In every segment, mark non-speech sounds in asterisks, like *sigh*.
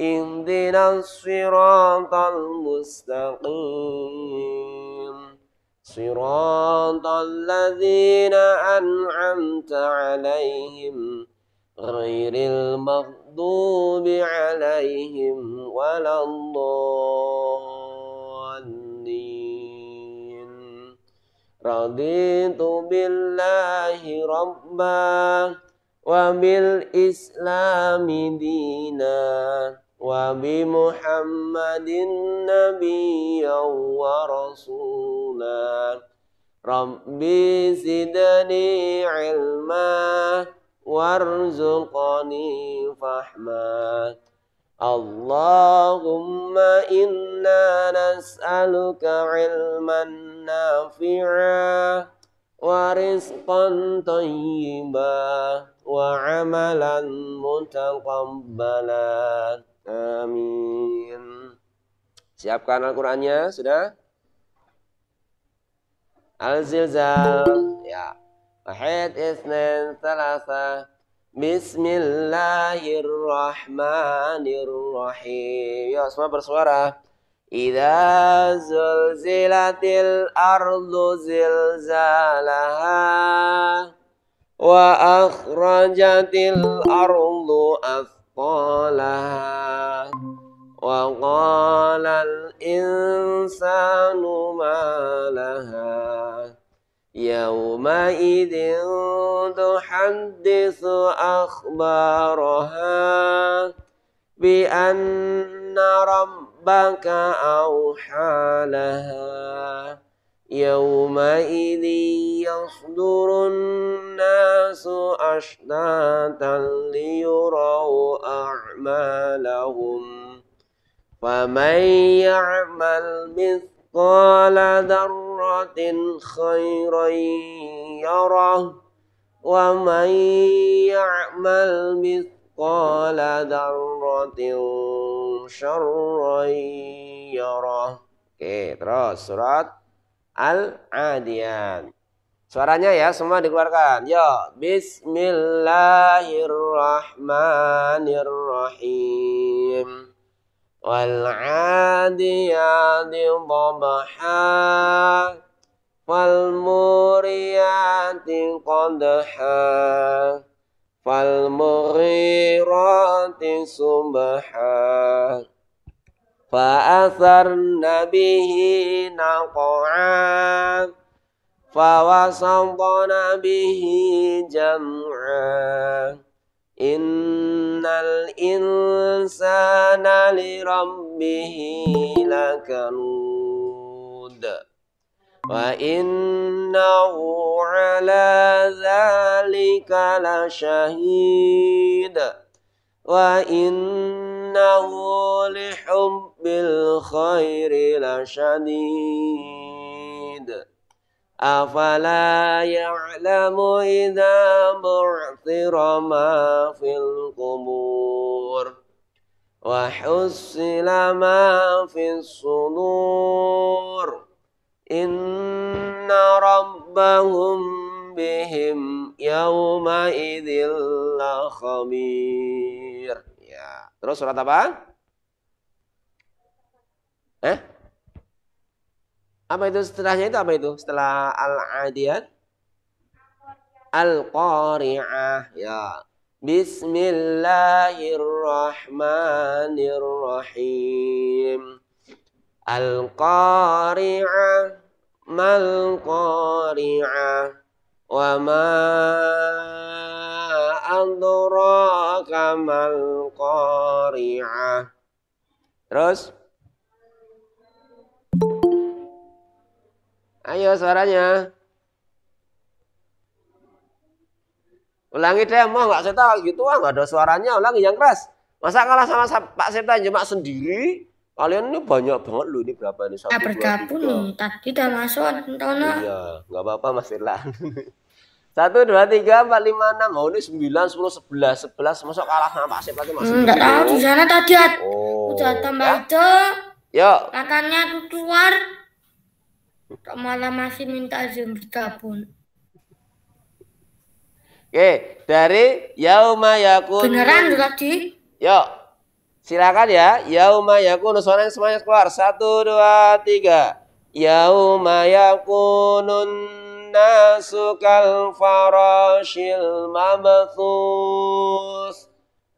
اهدنا الصراط المستقيم صراط الذين أنعمت عليهم غير المغضوب عليهم ولا الضالين رضيت بالله ربا وبالإسلام ديناً وبمحمد نبيا ورسولا ربي زدني علما وارزقني فحما اللهم إنا نسألك علما نافعا ورزقا طيبا وعملا متقبلا Amin. Siapkan Al-Qur'annya, sudah? Al-Zilzal. Ya. Wahid isnin salasa. Bismillahirrahmanirrahim. Ya, semua bersuara. Idza zulzilatil ardu zilzalaha wa akhrajatil ardu af قالها وقال الإنسان ما لها يومئذ تحدث أخبارها بأن ربك أوحى لها يومئذ يصدر الناس أشتاتا ليروا أعمالهم فمن يعمل مثقال ذرة خيرا يره ومن يعمل مثقال ذرة شرا يره. Oke, okay, terus surat al adiyan, Suaranya ya semua dikeluarkan. Yo, Bismillahirrahmanirrahim. Wal 'adiyati dhabha wal muriyati qadha fal mughirati subha فأثرن به نقعا فوسطن به جمعا إن الإنسان لربه لكنود وإنه على ذلك لشهيد وإنه لحب بالخير لشديد أفلا يعلم إذا بعثر ما في القبور وحصل ما في الصدور إن ربهم بهم يومئذ لخبير ya terus surat apa Eh? Apa itu setelahnya itu apa itu? Setelah al-adiyat? Al-Qari'ah. Ya. Bismillahirrahmanirrahim. Al-Qari'ah. Mal-Qari'ah. Wa ma adraka mal-Qari'ah. Terus? Ayo suaranya. Ulangi deh, mau nggak tahu gitu ah nggak ada suaranya, ulangi yang keras. Masa kalah sama Pak Septa cuma sendiri? Kalian ini banyak banget loh ini berapa ini satu eh, bergabung nih tadi udah masuk Antono. Iya, nggak apa-apa Mas Irlan. *laughs* Satu, dua, tiga, empat, lima, enam, oh ini sembilan, sepuluh, sebelas, sebelas, masuk kalah sama Pak Septa itu masih. Hmm, nggak tahu di sana tadi oh. udah tambah ya? itu. Yuk. Katanya keluar malah masih minta Zoom digabung. Oke, dari Yauma Yakun. Beneran tadi? Yuk, silakan ya. Yauma Yakun, suara yang semuanya keluar. Satu, dua, tiga. Yauma Yakunun nasu kal farashil mabthus.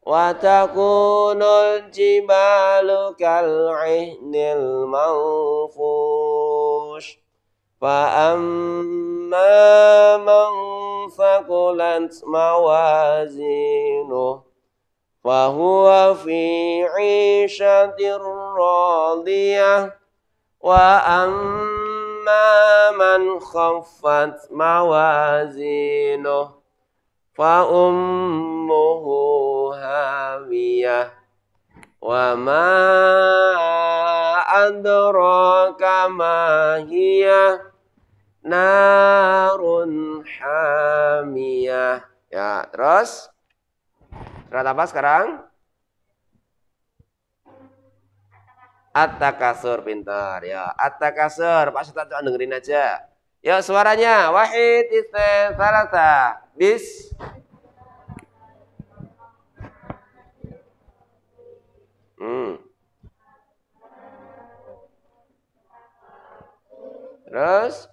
وتكون الجبال كالعهن المنفوش فأما من ثقلت موازينه فهو في عيشة راضية وأما من خفت موازينه fa ummuhu hamiyah wa ma adraka kama hiya narun hamiyah ya terus surat apa sekarang At-takasur pintar ya. At-takasur Pak Sultan dengerin aja. Yuk suaranya wahid isen salasa. is mm, Thus,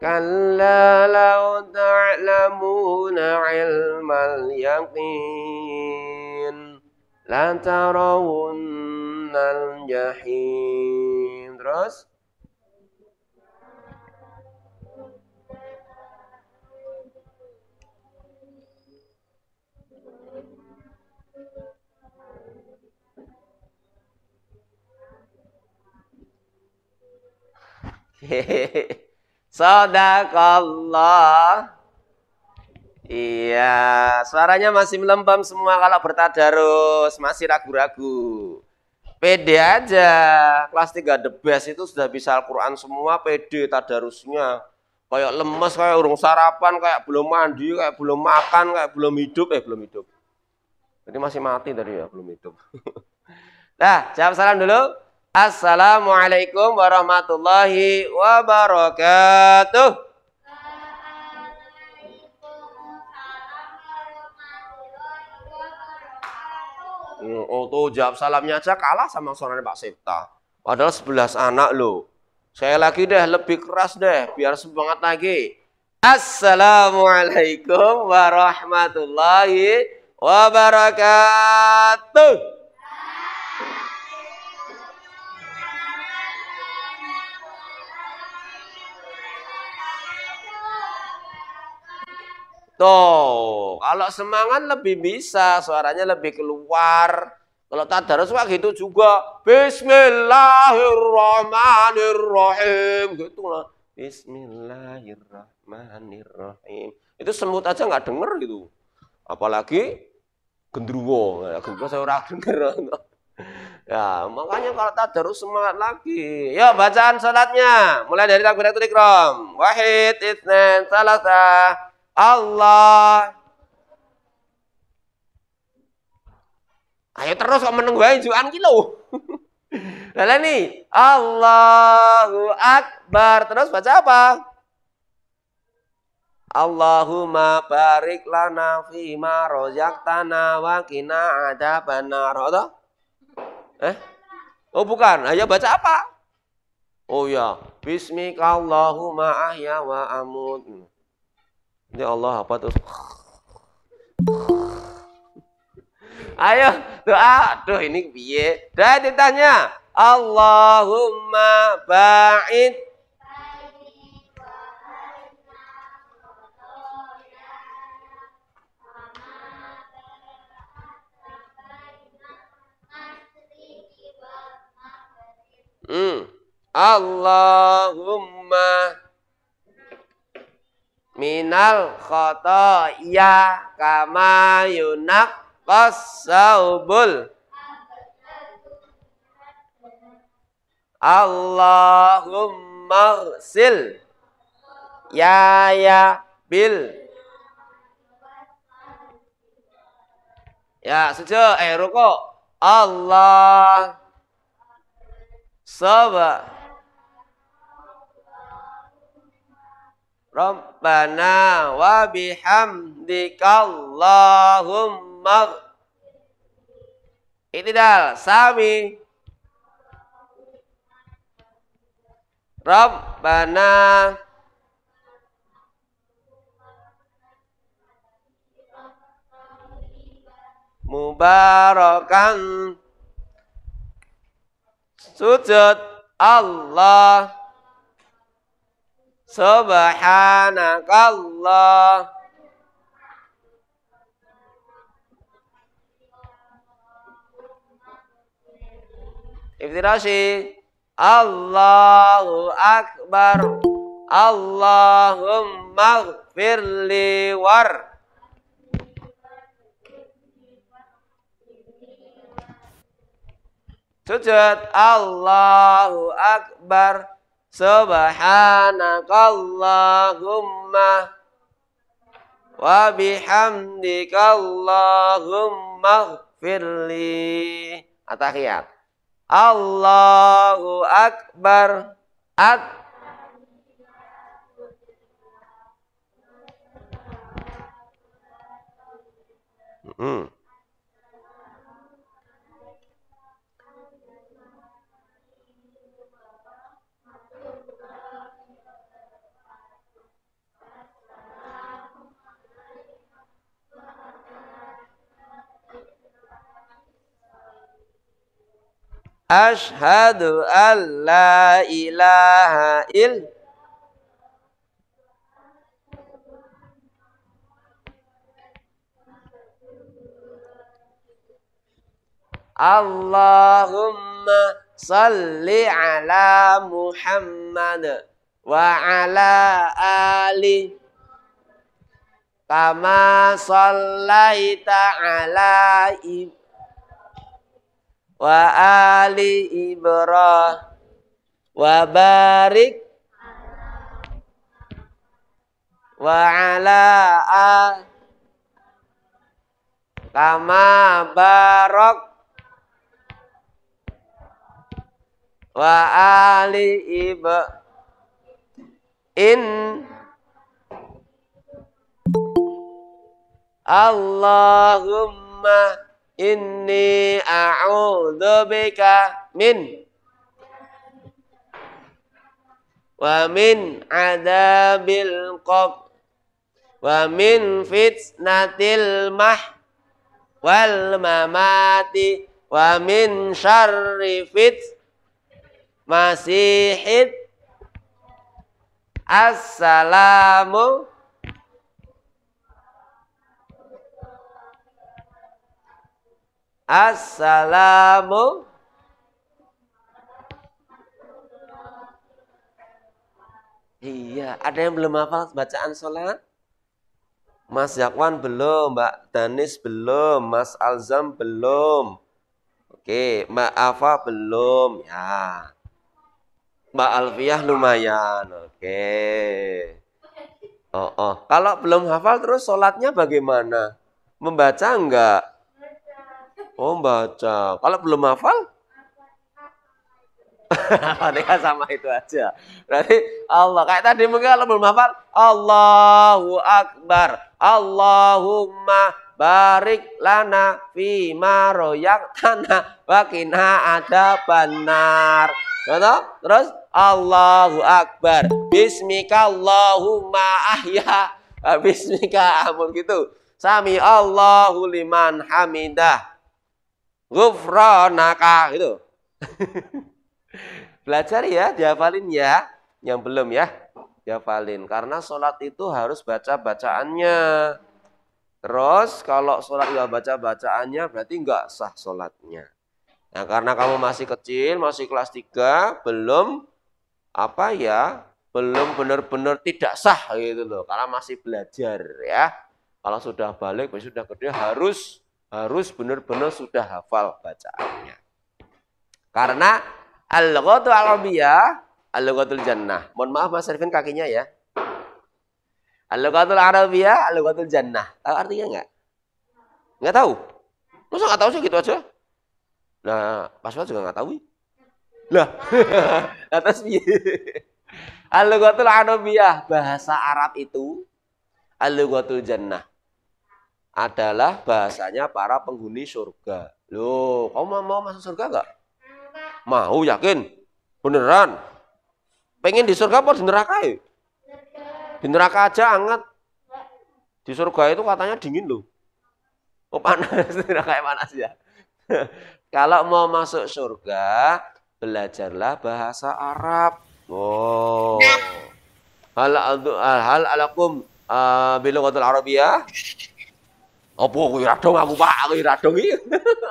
كلا لو تعلمون علم اليقين لترون الجحيم درس Hehehehe *laughs* Sadaqallah. Iya, suaranya masih melembam semua kalau bertadarus, masih ragu-ragu. Pede aja, kelas 3 the best itu sudah bisa Al-Quran semua, Pede tadarusnya. Kayak lemes, kayak urung sarapan, kayak belum mandi, kayak belum makan, kayak belum hidup, eh belum hidup. Jadi masih mati tadi ya, belum hidup. *laughs* nah, jawab salam dulu. Assalamualaikum warahmatullahi wabarakatuh. Oh tuh jawab salamnya aja kalah sama suaranya Pak Septa. Padahal 11 anak loh. Saya lagi deh lebih keras deh biar semangat lagi. Assalamualaikum warahmatullahi wabarakatuh. Tuh, kalau semangat lebih bisa, suaranya lebih keluar. Kalau tadarus waktu gitu juga. Bismillahirrahmanirrahim. Gitu lah. Bismillahirrahmanirrahim. Itu semut aja nggak denger gitu. Apalagi gendruwo. Ya, gendruwo saya orang denger. *laughs* Ya, makanya kalau tadarus semangat lagi. Ya, bacaan salatnya. Mulai dari takbiratul ikram. Wahid, itnen, salatah. Allah. Ayo terus kok menunggu aja juan kilo. Lalu *laughs* nih Allahu Akbar terus baca apa? Allahumma barik lana fi ma rojaktana wa qina adzabannar. Eh? Oh bukan, ayo baca apa? Oh ya, Bismi Allahumma ahya wa amut. Ini Allah apa tuh? Ayo doa, Aduh ini biye. Dah ditanya, Allahumma ba'id Hmm. Allahumma minal khotoya kama yunak kosaubul Allahumma sil ya ya bil ya sejauh eh ruko Allah sabar Rabbana wa bihamdika Allahumma Itidal sami Rabbana Mubarakan Sujud Allah Subhanakallah. Iftirasi. Allahu Akbar. Allahumma gfirli war. Sujud. Allahu Akbar. Subhanakallahumma wa bihamdikallahumma firli. Atahiyat. Allahu Akbar. At hmm أشهد أن لا إله إلا اللهم صل على محمد وعلى آله كما صليت على إبراهيم wa ali ibrah wa barik wa ala a kama barok wa ali iba in Allahumma Inni bika min wa min adabil qab wa min fitnatil mah wal mamati wa min syarri fit masihid assalamu Assalamu Iya, ada yang belum hafal bacaan sholat? Mas Yakwan belum, Mbak Danis belum, Mas Alzam belum. Oke, Mbak Afa belum ya. Mbak Alfiah lumayan, oke. Oh, oh. Kalau belum hafal terus sholatnya bagaimana? Membaca enggak? Oh baca. Kalau belum hafal? Mereka *laughs* sama itu aja. Berarti Allah. Kayak tadi mungkin kalau belum hafal. Allahu Akbar. Allahumma barik lana fima royak tanah wakina ada benar. Terus Allahu Akbar. Bismika Allahumma ahya. *laughs* Bismika amun gitu. Sami Allahu liman hamidah. Gufronaka gitu. *laughs* Belajar ya, dihafalin ya. Yang belum ya, dihafalin. Karena sholat itu harus baca bacaannya. Terus kalau sholat nggak baca bacaannya berarti nggak sah sholatnya. Nah karena kamu masih kecil, masih kelas 3, belum apa ya, belum benar-benar tidak sah gitu loh. Karena masih belajar ya. Kalau sudah balik, sudah gede harus harus benar-benar sudah hafal bacaannya. Karena al-ghadu arabiyah al-ghadul jannah. Mohon maaf Mas Arifin kakinya ya. Al-ghadul arabiyah al-ghadul jannah. Tahu artinya enggak? Enggak tahu. Masa enggak tahu sih gitu aja? Nah, Paswa juga enggak tahu. Lah, atas *laughs* nah, piye? Al-lughatul arabiyah, bahasa Arab itu al-lughatul jannah, adalah bahasanya para penghuni surga. Loh, kamu mau masuk surga enggak? Mau, yakin? Beneran? Pengen di surga apa di neraka ya? Di neraka aja anget. Di surga itu katanya dingin loh. Oh panas, *laughs* di neraka panas ya. *laughs* Kalau mau masuk surga, belajarlah bahasa Arab. Oh. Hal alaikum. uh, eh, Bila kata Arabia. Apa kuwi radong aku Pak, aku radong iki. Iya.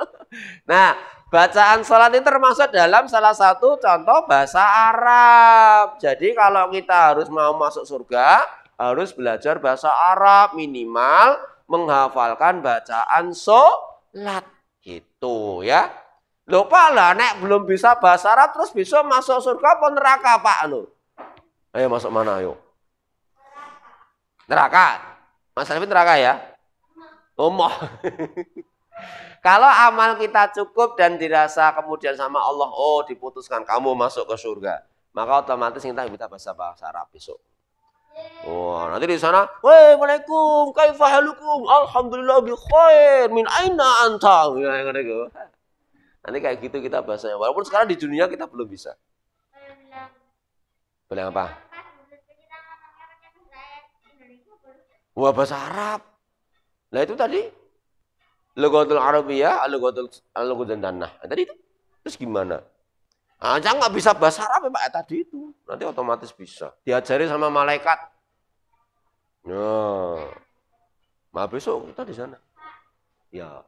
*laughs* nah, bacaan salat ini termasuk dalam salah satu contoh bahasa Arab. Jadi kalau kita harus mau masuk surga, harus belajar bahasa Arab minimal menghafalkan bacaan salat. Gitu ya. Lupa lah, nek belum bisa bahasa Arab terus bisa masuk surga apa neraka Pak Anu. Ayo masuk mana yuk? Neraka. Mas Arifin neraka ya? Omoh. *laughs* Kalau amal kita cukup dan dirasa kemudian sama Allah, oh diputuskan kamu masuk ke surga, maka otomatis kita minta bahasa bahasa Arab besok. Wah, oh, nanti di sana, Waalaikum kaifa halukum? Alhamdulillah bi khair. Min aina anta?" Ya, nanti kayak gitu kita bahasanya. Walaupun sekarang di dunia kita belum bisa. Boleh apa? Wah, bahasa Arab. Nah itu tadi Lugatul Arabiyah, Lugatul Lugatul tanah, nah, tadi itu terus gimana? Aja ah, nggak bisa bahasa Arab ya, Pak ya, tadi itu. Nanti otomatis bisa. Diajari sama malaikat. Nah, mah besok kita di sana. Ya.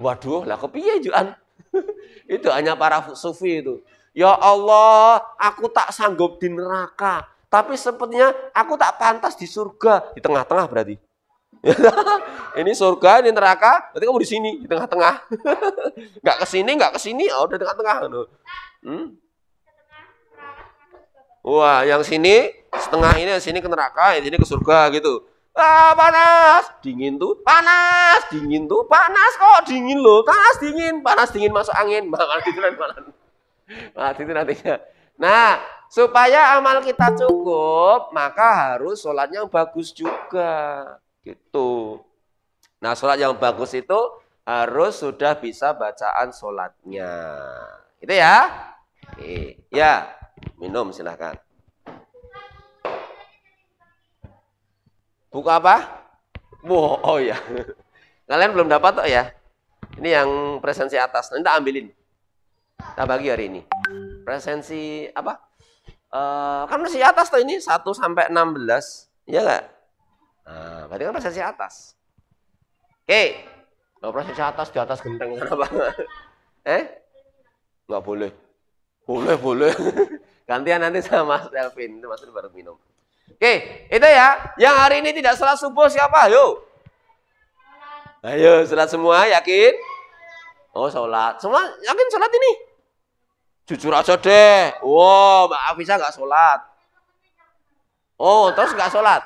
Waduh, lah kepiye juan? *laughs* itu hanya para sufi itu. Ya Allah, aku tak sanggup di neraka. Tapi sepertinya aku tak pantas di surga. Di tengah-tengah berarti. *laughs* ini surga, ini neraka, berarti kamu di sini, di tengah-tengah. *laughs* Nggak ke sini, nggak ke oh, udah tengah-tengah. Hmm? Wah, yang sini, setengah ini, yang sini ke neraka, yang sini ke surga gitu. Ah, panas, dingin tuh, panas, dingin tuh, panas kok, dingin loh, panas dingin, panas dingin masuk angin, bakal nah, itu nantinya. Nah, Supaya amal kita cukup, maka harus sholat yang bagus juga. Gitu. Nah, sholat yang bagus itu harus sudah bisa bacaan sholatnya. Itu ya. Oke. Ya, minum silahkan. buka apa? Wow, oh ya. *laughs* Kalian belum dapat toh ya? Ini yang presensi atas. Nanti ambilin. Kita bagi hari ini. Presensi apa? uh, kan masih atas tuh ini 1 sampai 16. Iya enggak? Nah, berarti kan prosesi atas. Oke. Kalau prosesi atas di atas genteng sana *laughs* banget. Eh? Enggak boleh. Boleh, boleh. *laughs* Gantian nanti sama Mas Elvin, itu maksudnya baru minum. Oke, itu ya. Yang hari ini tidak salat subuh siapa? Ayo. Ayo, salat semua, yakin? Oh, sholat, Semua yakin sholat ini? Jujur aja deh. Wow, Mbak Afisa nggak sholat. Oh, terus nggak sholat?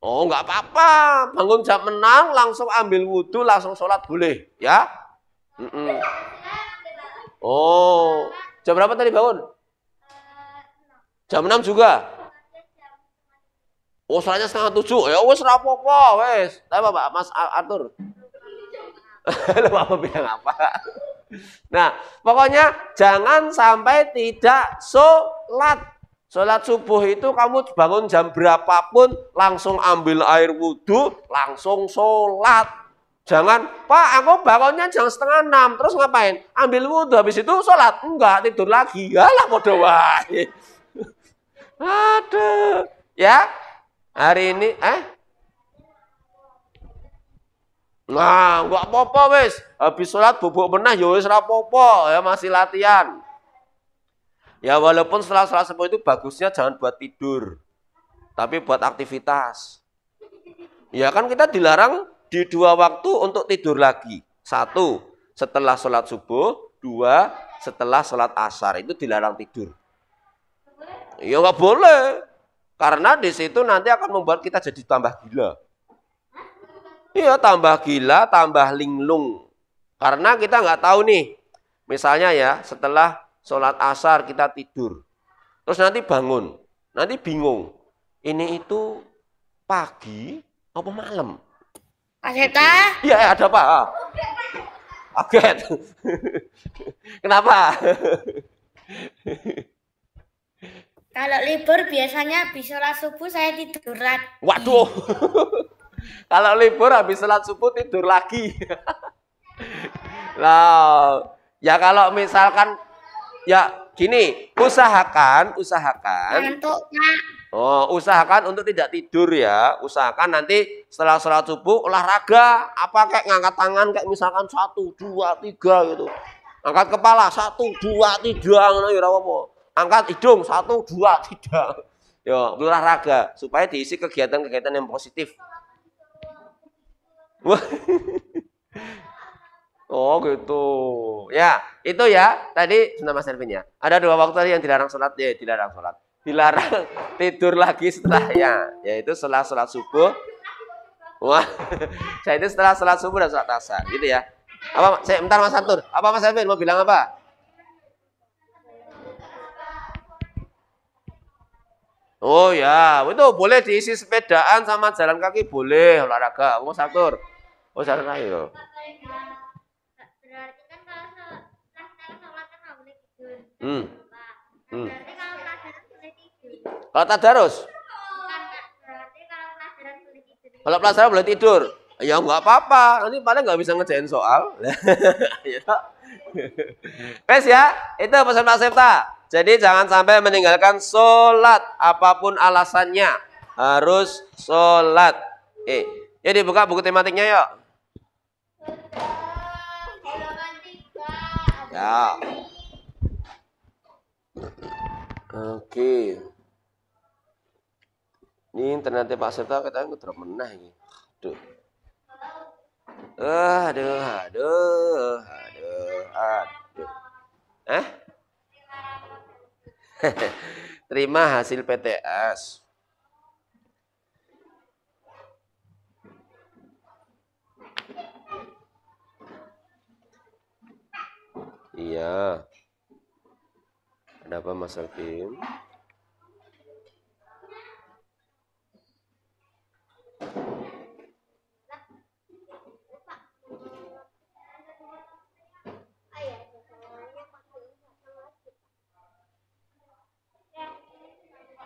Oh, nggak apa-apa. Bangun jam menang, langsung ambil wudhu, langsung sholat boleh, ya? Mm -mm. Oh, jam berapa tadi bangun? Jam enam juga? Oh, sholatnya setengah tujuh. Ya, wes rapopo, wes. Tapi bapak, Mas Arthur. Lo *laughs* apa bilang apa? Nah, pokoknya jangan sampai tidak sholat. Sholat subuh itu kamu bangun jam berapapun, langsung ambil air wudhu, langsung sholat. Jangan, Pak, aku bangunnya jam setengah enam, terus ngapain? Ambil wudhu, habis itu sholat. Enggak, tidur lagi. Yalah, bodoh wajib. *laughs* Aduh. Ya, hari ini, eh, Nah, gak apa-apa wis. Habis sholat bubuk menah ya wis apa ya masih latihan. Ya walaupun setelah sholat semua itu bagusnya jangan buat tidur. Tapi buat aktivitas. Ya kan kita dilarang di dua waktu untuk tidur lagi. Satu, setelah sholat subuh. Dua, setelah sholat asar. Itu dilarang tidur. Ya gak boleh. Karena di situ nanti akan membuat kita jadi tambah gila. Iya, tambah gila, tambah linglung. Karena kita nggak tahu nih, misalnya ya setelah sholat asar kita tidur, terus nanti bangun, nanti bingung. Ini itu pagi apa malam? Aseta? Iya, eh, ada apa? Ah. Kaget. *laughs* Kenapa? Kalau libur biasanya bisa langsung subuh saya tiduran. Waduh. *laughs* Kalau libur habis sholat subuh tidur lagi. nah, *laughs* ya kalau misalkan ya gini, usahakan, usahakan. oh, usahakan untuk tidak tidur ya. Usahakan nanti setelah sholat subuh olahraga, apa kayak ngangkat tangan kayak misalkan satu, dua, tiga gitu. Angkat kepala satu, dua, tiga, ngono ya Angkat hidung satu, dua, tiga. Yo, olahraga supaya diisi kegiatan-kegiatan yang positif. *laughs* Oh gitu. Ya, itu ya. Tadi sunnah Mas Ervin ya. Ada dua waktu tadi yang dilarang sholat, ya dilarang sholat. Dilarang *laughs* tidur lagi setelahnya, yaitu setelah sholat subuh. Wah, saya *laughs* itu setelah sholat subuh dan sholat asar, gitu ya. Apa, saya, eh, bentar Mas Antur, apa Mas Ervin mau bilang apa? Oh ya, itu boleh diisi sepedaan sama jalan kaki boleh olahraga. Oh satur. Oh satur ae yo. Hmm. Hmm. Kalau tadarus? Kalau pelajaran boleh tidur. Ya nggak apa-apa, nanti paling nggak bisa ngejain soal. *laughs* ya. *laughs* ya, itu pesan Pak Septa. Jadi jangan sampai meninggalkan sholat apapun alasannya harus sholat. Eh, ya dibuka buku tematiknya yuk. Ya. Oke. Okay. Ini internetnya Pak Serta kita terlalu menah ini. Aduh. Eh, aduh, aduh, aduh, aduh. Eh? *laughs* Terima hasil PTS. Iya. Ada apa Mas Hakim?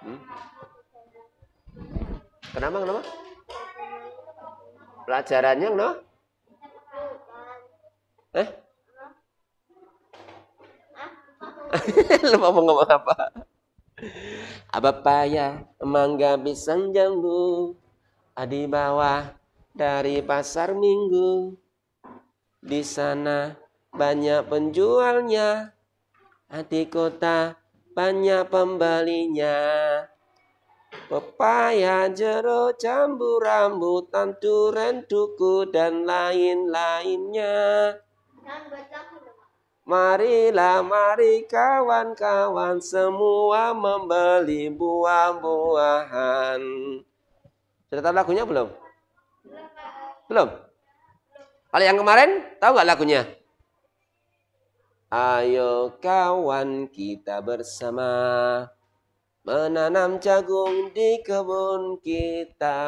Hmm? Kenapa kenapa? Pelajarannya kenapa? Eh? *laughs* Lu mau ngomong apa? Apa paya mangga pisang jambu di bawah dari pasar minggu di sana banyak penjualnya di kota banyak pembelinya. Pepaya jeruk jambu rambutan duren duku dan lain-lainnya. Marilah mari kawan-kawan semua membeli buah-buahan. Sudah tahu lagunya belum? Belum. Kalau yang kemarin tahu nggak lagunya? Ayo kawan kita bersama Menanam jagung di kebun kita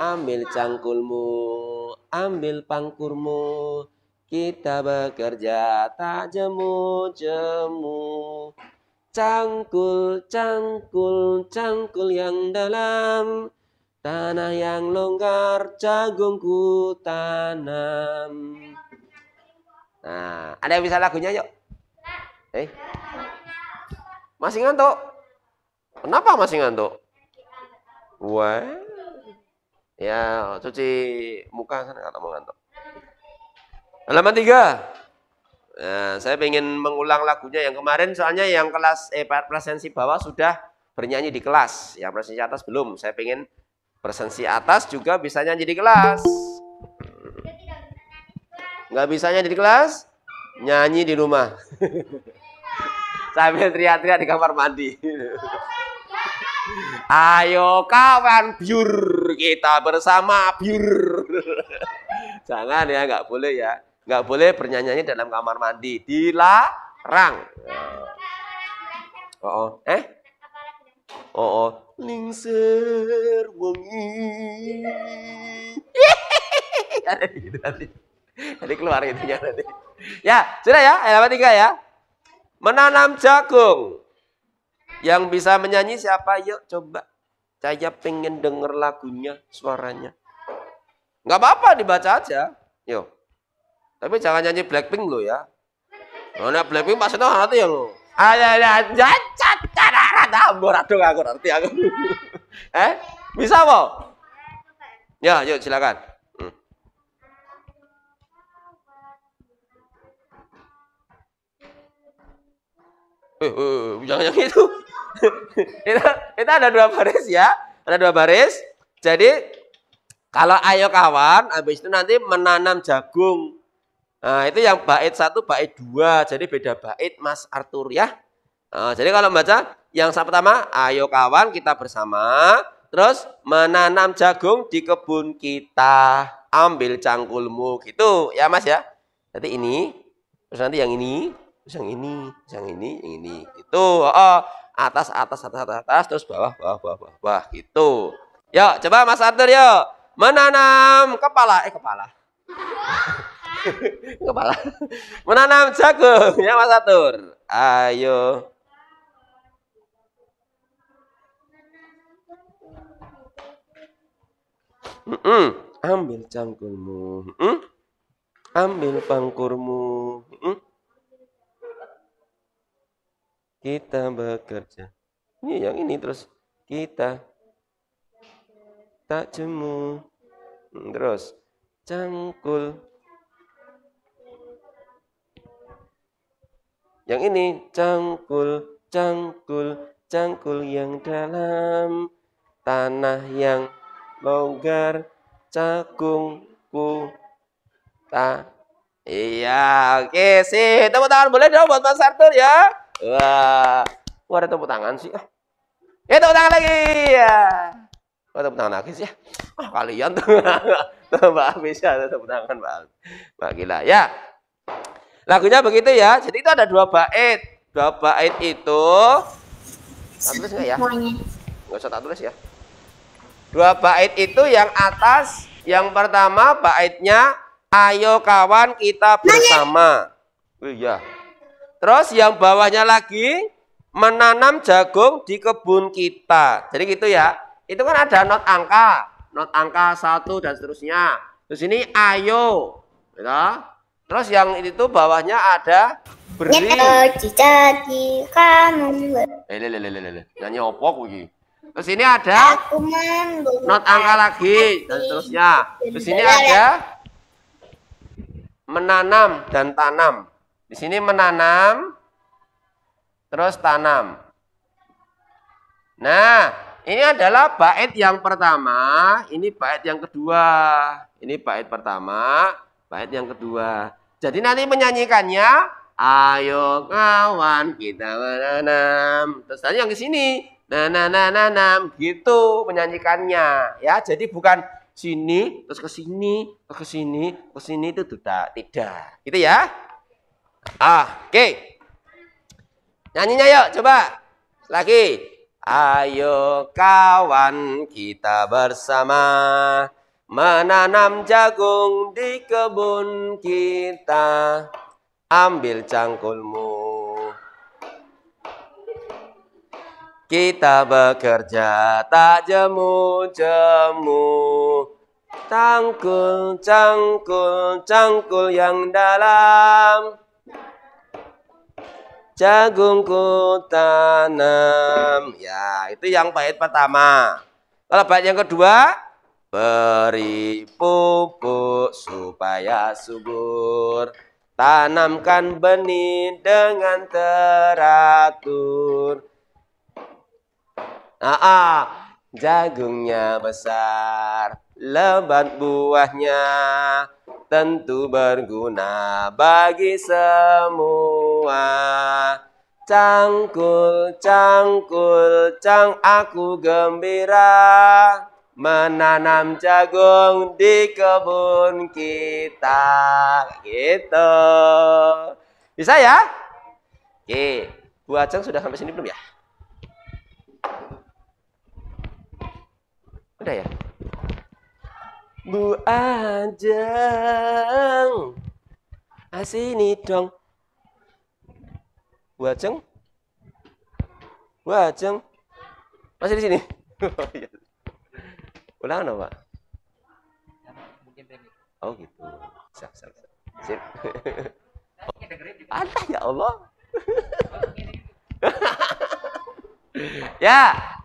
Ambil cangkulmu, ambil pangkurmu Kita bekerja tak jemu-jemu Cangkul, cangkul, cangkul yang dalam Tanah yang longgar jagungku tanam Nah, ada yang bisa lagunya yuk? Eh? Masih ngantuk? Kenapa masih ngantuk? Wah. Ya, cuci muka sana kalau mau ngantuk. Halaman tiga. Nah, saya ingin mengulang lagunya yang kemarin soalnya yang kelas eh presensi bawah sudah bernyanyi di kelas, yang presensi atas belum. Saya ingin presensi atas juga bisa nyanyi di kelas. Nggak bisanya di kelas, nyanyi di rumah. *laughs* Sambil teriak-teriak di kamar mandi. Ayo kawan biur kita bersama biur. *laughs* Jangan ya, nggak boleh ya. Nggak boleh bernyanyi dalam kamar mandi. Dilarang. Oh, oh. eh? Oh, oh. Lingser wangi. *laughs* Ada gitu nanti. Jadi *laughs* keluar intinya nanti. Ya, sudah ya, halaman tiga ya. Menanam jagung. Yang bisa menyanyi siapa? Yuk coba. Saya pengen denger lagunya, suaranya. Nggak apa-apa dibaca aja. Yuk. Tapi jangan nyanyi Blackpink lo ya. Mana oh, Blackpink maksudnya nanti ya lo. Ada ada jacat cara tambor aduh aku ngerti aku. *laughs* eh, bisa mau? Ya, yuk silakan. eh, eh jangan yang itu. *laughs* itu itu ada dua baris ya ada dua baris jadi kalau ayo kawan habis itu nanti menanam jagung nah itu yang bait satu bait dua jadi beda bait mas Arthur ya nah, jadi kalau baca yang pertama ayo kawan kita bersama terus menanam jagung di kebun kita ambil cangkulmu gitu ya mas ya jadi ini terus nanti yang ini terus yang ini yang ini yang ini itu oh, atas atas atas atas atas terus bawah bawah bawah bawah, bawah gitu Ya, coba Mas Arthur yuk menanam kepala eh kepala *laughs* kepala menanam jagung ya Mas Arthur ayo Mm -mm. Ambil cangkulmu, mm -mm. ambil pangkurmu, mm -mm kita bekerja. Ini yang ini terus kita tak jemu. Hmm, terus cangkul. Yang ini cangkul, cangkul, cangkul yang dalam tanah yang longgar cakungku tak Iya, oke sih. Tepuk tangan boleh dong buat Mas Arthur ya. Wah, kok ada tepuk tangan sih? Ah. Eh, Ya tepuk tangan lagi. Ya. ada tepuk tangan lagi sih. Oh, kalian tuh. *laughs* tuh Mbak Amis ya, ada tepuk tangan Mbak Abis. Mbak Gila. Ya. Lagunya begitu ya. Jadi itu ada dua bait. Dua bait itu tak tulis nggak ya? Nggak usah tak tulis ya. Dua bait itu yang atas, yang pertama baitnya Ayo kawan kita bersama. Iya. Terus yang bawahnya lagi menanam jagung di kebun kita. Jadi gitu ya. Itu kan ada not angka, not angka satu dan seterusnya. Terus ini ayo, gitu. Terus yang itu bawahnya ada beri. Eh, Nyanyi opo lagi. Terus ini ada not angka lagi dan seterusnya. Terus ini ada menanam dan tanam. Di sini menanam, terus tanam. Nah, ini adalah bait yang pertama, ini bait yang kedua. Ini bait pertama, bait yang kedua. Jadi nanti menyanyikannya, ayo kawan kita menanam. Terus nanti yang di sini, nananananam, gitu menyanyikannya ya. Jadi bukan sini terus ke sini, terus ke sini, ke sini itu tidak, tidak. Gitu ya. Ah, oke. Okay. Nyanyinya yuk, coba. Lagi. Ayo kawan kita bersama menanam jagung di kebun kita. Ambil cangkulmu. Kita bekerja tak jemu-jemu. Cangkul, cangkul, cangkul yang dalam jagungku tanam. Ya, itu yang bait pertama. Kalau bait yang kedua, beri pupuk supaya subur. Tanamkan benih dengan teratur. Ah, ah, jagungnya besar, lebat buahnya tentu berguna bagi semua. Cangkul, cangkul, cang aku gembira menanam jagung di kebun kita. Gitu. Bisa ya? Oke, Bu Aceng sudah sampai sini belum ya? Udah ya? Bu Ajeng. Asini ah, dong. Bu Ajeng. Bu Ajeng. Masih di sini. *laughs* Oh, iya. ulang no Pak. Oh gitu. Siap, siap, siap. siap. Ada ya Allah. *laughs* ya,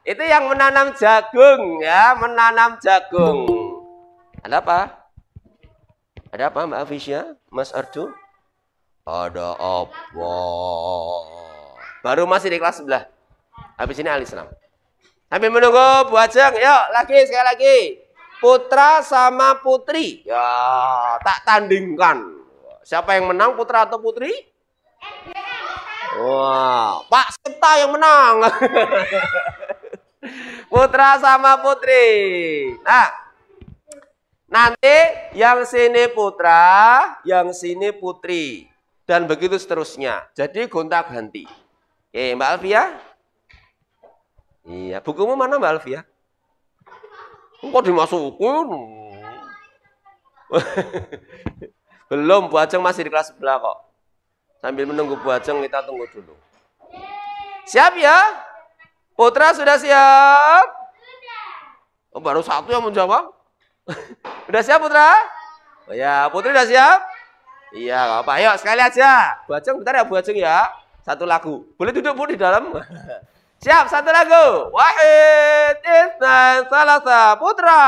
itu yang menanam jagung ya, menanam jagung. Ada apa? Ada apa Mbak Afisya? Mas Ardu? Ada apa? Baru masih di kelas sebelah. Habis ini alis senang. Habis menunggu buat Ajeng, yuk lagi sekali lagi. Putra sama putri. Ya, tak tandingkan. Siapa yang menang putra atau putri? Wah, Pak Septa yang menang. *laughs* putra sama putri. Nah, Nanti yang sini putra, yang sini putri. Dan begitu seterusnya. Jadi gonta ganti. Oke, Mbak Alfia? Iya, bukumu mana Mbak Alfia? Kok dimasukin? *laughs* Belum, Bu Ajeng masih di kelas sebelah kok. Sambil menunggu Bu Ajeng, kita tunggu dulu. Siap ya? Putra sudah siap? Oh, baru satu yang menjawab. *laughs* udah siap Putra? Oh ya, Putri udah siap? Iya, gak apa. Ayo sekali aja. ceng bentar ya ceng ya. Satu lagu. Boleh duduk Bu di dalam? *laughs* siap, satu lagu. Wahid, Isnan, Salasa, Putra.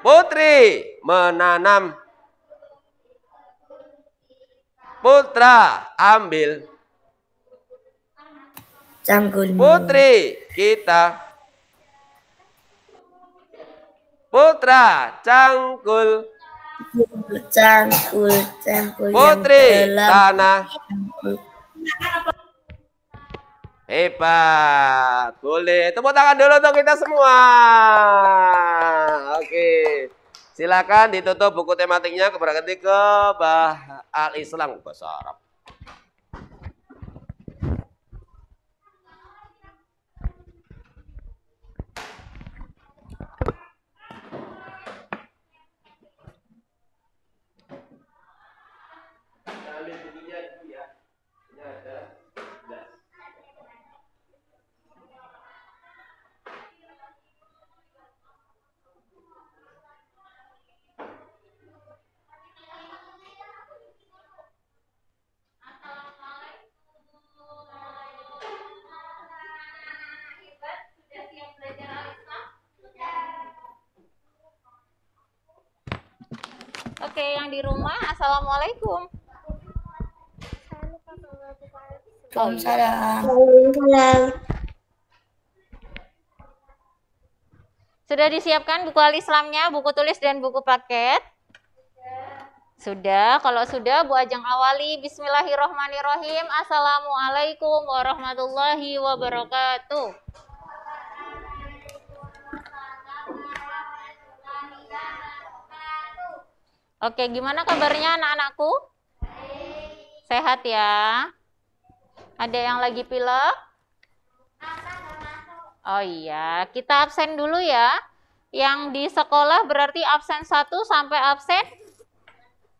Putri menanam. Putra ambil Tanggulmu. Putri, kita. Putra, cangkul. Cangkul, cangkul. Putri, tanah. Hebat, boleh. Tepuk tangan dulu untuk kita semua. Oke, silakan ditutup buku tematiknya keberangkatan ke Al Islam bahasa Arab. Oke, yang di rumah, assalamualaikum. Waalaikumsalam. Sudah disiapkan buku al-Islamnya, buku tulis dan buku paket? Sudah, kalau sudah Bu Ajeng awali Bismillahirrohmanirrohim Assalamualaikum warahmatullahi wabarakatuh Oke, gimana kabarnya anak-anakku? Sehat ya? Ada yang lagi pilek? Oh iya, kita absen dulu ya. Yang di sekolah berarti absen 1 sampai absen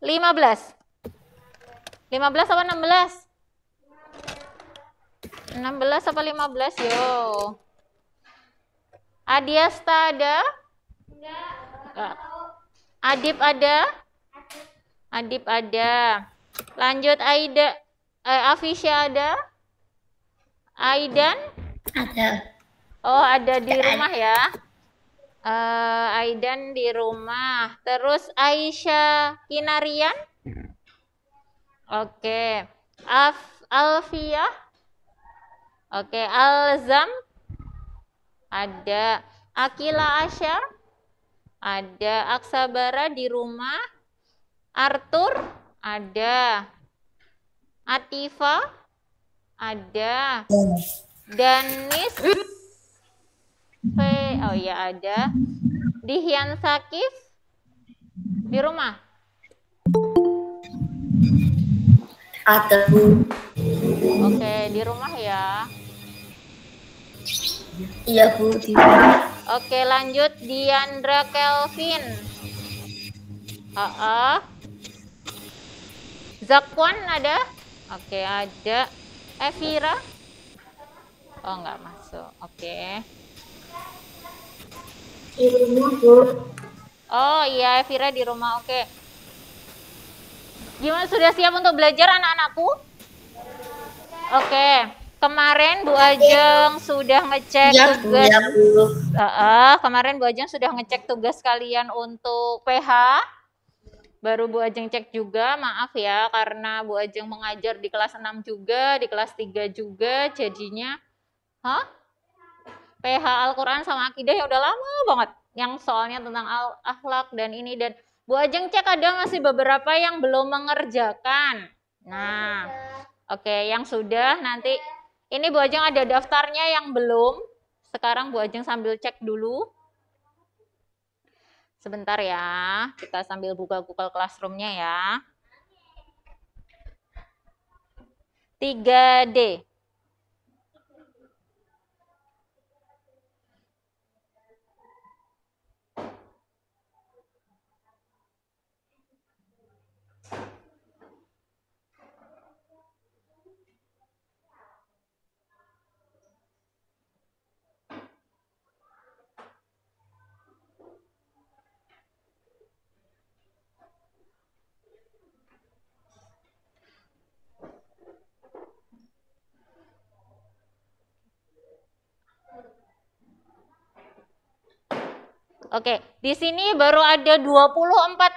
15. 15 apa 16? 16 apa 15? Yo. Adiasta ada? Enggak. Adib ada? Adib ada. Lanjut Aida. Eh, Afisha ada? Aidan? Ada. Oh, ada di ada. rumah ya. Uh, Aidan di rumah. Terus Aisyah Kinarian? Oke. Okay. Af Alfia? Oke, okay. Alzam? Ada. Akila Asya? Ada. Aksabara di rumah? Arthur ada. Ativa ada. Danis V oh ya ada. Dihian Sakif di rumah. Ada. Oke, di rumah ya. Iya, Bu. Di rumah. Oke, lanjut Diandra Kelvin. Uh Zakwan ada? Oke, ada. Evira? Oh, nggak masuk. Oke. Di rumah, Bu. Oh, iya Evira di rumah. Oke. Gimana sudah siap untuk belajar anak-anakku? Oke. Kemarin Bu Ajeng sudah ngecek ya, tugas. Ya, Uh, uh, kemarin Bu Ajeng sudah ngecek tugas kalian untuk PH. Baru Bu Ajeng cek juga, maaf ya, karena Bu Ajeng mengajar di kelas 6 juga, di kelas 3 juga, jadinya, hah? PH Al-Quran sama Akidah ya udah lama banget. Yang soalnya tentang al akhlak dan ini dan Bu Ajeng cek ada masih beberapa yang belum mengerjakan. Nah, oke, okay, yang sudah nanti ini Bu Ajeng ada daftarnya yang belum. Sekarang Bu Ajeng sambil cek dulu. Sebentar ya, kita sambil buka Google Classroom-nya ya. 3D. Oke, di sini baru ada 24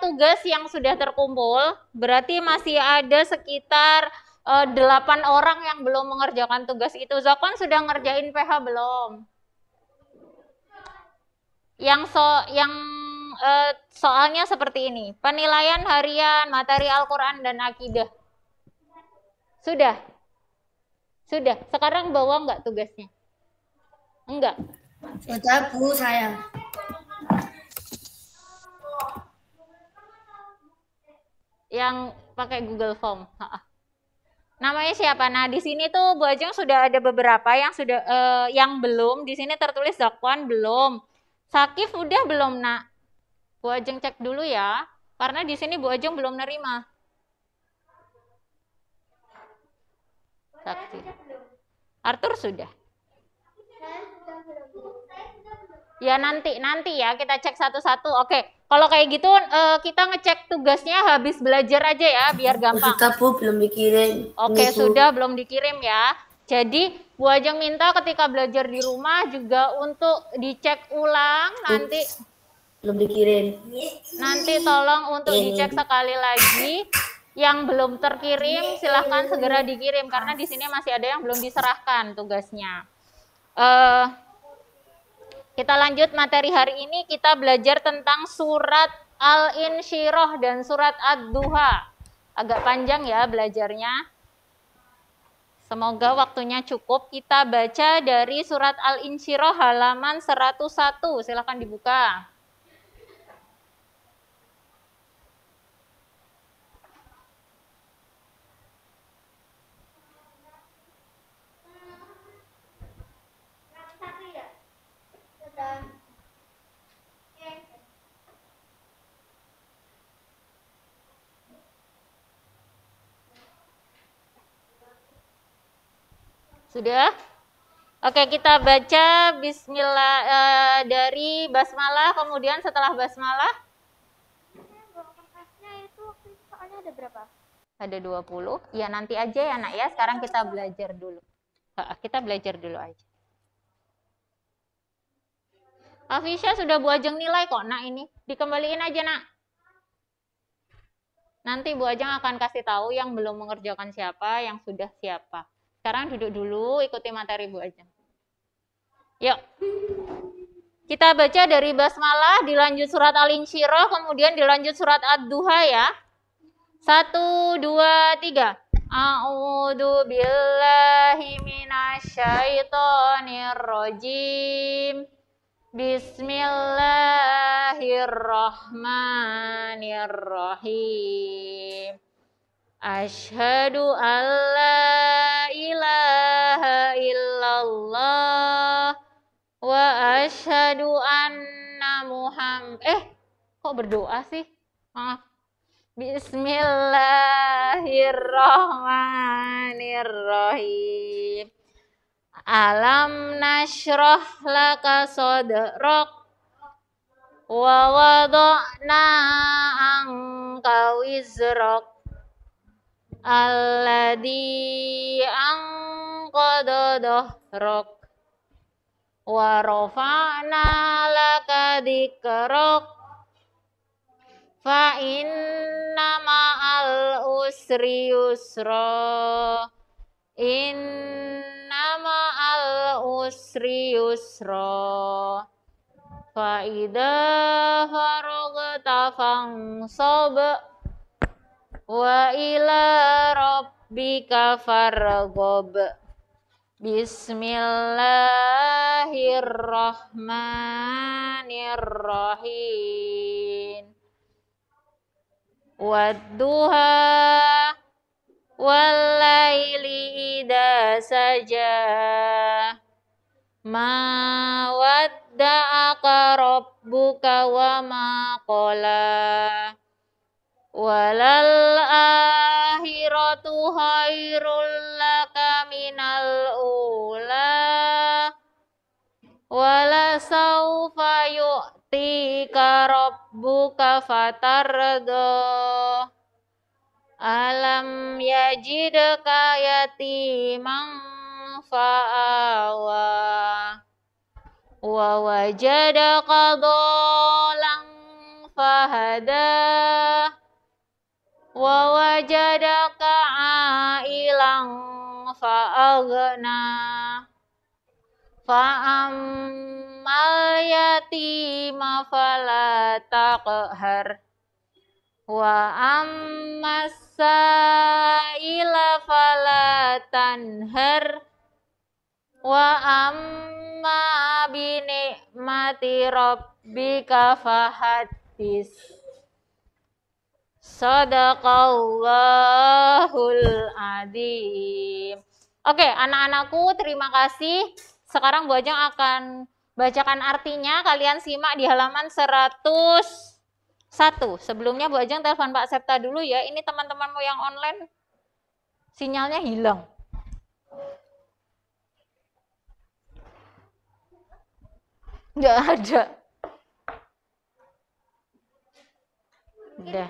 tugas yang sudah terkumpul, berarti masih ada sekitar 8 eh, orang yang belum mengerjakan tugas itu. Zakon sudah ngerjain PH belum? Yang so yang uh, soalnya seperti ini. Penilaian harian, materi Al-Qur'an dan akidah. Sudah? Sudah. Sekarang bawa enggak tugasnya? Enggak. Sudah, Bu, saya. yang pakai Google Form. Namanya siapa? Nah, di sini tuh Bu Ajeng sudah ada beberapa yang sudah eh, yang belum. Di sini tertulis Zakwan belum. Sakif udah belum, Nak? Bu Ajeng cek dulu ya, karena di sini Bu Ajeng belum nerima. Sakif. Arthur sudah. Saya Ya nanti, nanti ya kita cek satu-satu. Oke, kalau kayak gitu uh, kita ngecek tugasnya habis belajar aja ya, biar gampang. Kita pun belum dikirim. Oke, sudah belum dikirim ya. Jadi Bu Ajeng minta ketika belajar di rumah juga untuk dicek ulang nanti. Belum dikirim. Nanti tolong untuk dicek sekali lagi. Yang belum terkirim silahkan segera dikirim karena di sini masih ada yang belum diserahkan tugasnya. Uh, kita lanjut materi hari ini kita belajar tentang surat Al-Insyirah dan surat Ad-Duha. Agak panjang ya belajarnya. Semoga waktunya cukup. Kita baca dari surat Al-Insyirah halaman 101. Silahkan dibuka. Sudah? Oke, kita baca bismillah e, dari basmalah kemudian setelah basmalah itu, soalnya ada berapa? Ada 20. Ya nanti aja ya, Nak ya. Sekarang kita belajar dulu. Kita belajar dulu aja. Afisha sudah Bu Ajeng nilai kok, Nak ini. Dikembaliin aja, Nak. Nanti Bu Ajeng akan kasih tahu yang belum mengerjakan siapa, yang sudah siapa. Sekarang duduk dulu, ikuti materi Bu aja. Yuk. Kita baca dari basmalah, dilanjut surat Al-Insyirah, kemudian dilanjut surat Ad-Duha ya. Satu, dua, tiga. A'udhu billahi minasyaitonir rajim. Bismillahirrahmanirrahim. Ashadu an la ilaha illallah wa ashadu anna muham eh kok berdoa sih maaf Bismillahirrahmanirrahim Alam nashroh laka sodrok Wa wadokna angka wizrok alladhi anqada dhahrak wa rafa'na laka dhikrak fa inna ma'al usri yusra inna ma'al usri yusra fa idha faragta fansab wa ila rabbika farghab Bismillahirrahmanirrahim Wadduha Walaili idha saja Ma wadda'aka rabbuka wa ma qala walal akhiratu khairul laka minal ula wala saufa yu'tika rabbuka fatardo alam yajidka yatiman fa'awa wa wajadaka dolang fahadah Wajadaka ilang fa'agna fa'am mayati mafala taqhar wa ammasa ila fala tanhar wa amma Sadaqallahul adzim. Oke, anak-anakku terima kasih. Sekarang Bu Ajeng akan bacakan artinya. Kalian simak di halaman 101. Sebelumnya Bu Ajeng telepon Pak Septa dulu ya. Ini teman-temanmu yang online sinyalnya hilang. Enggak ada. Udah.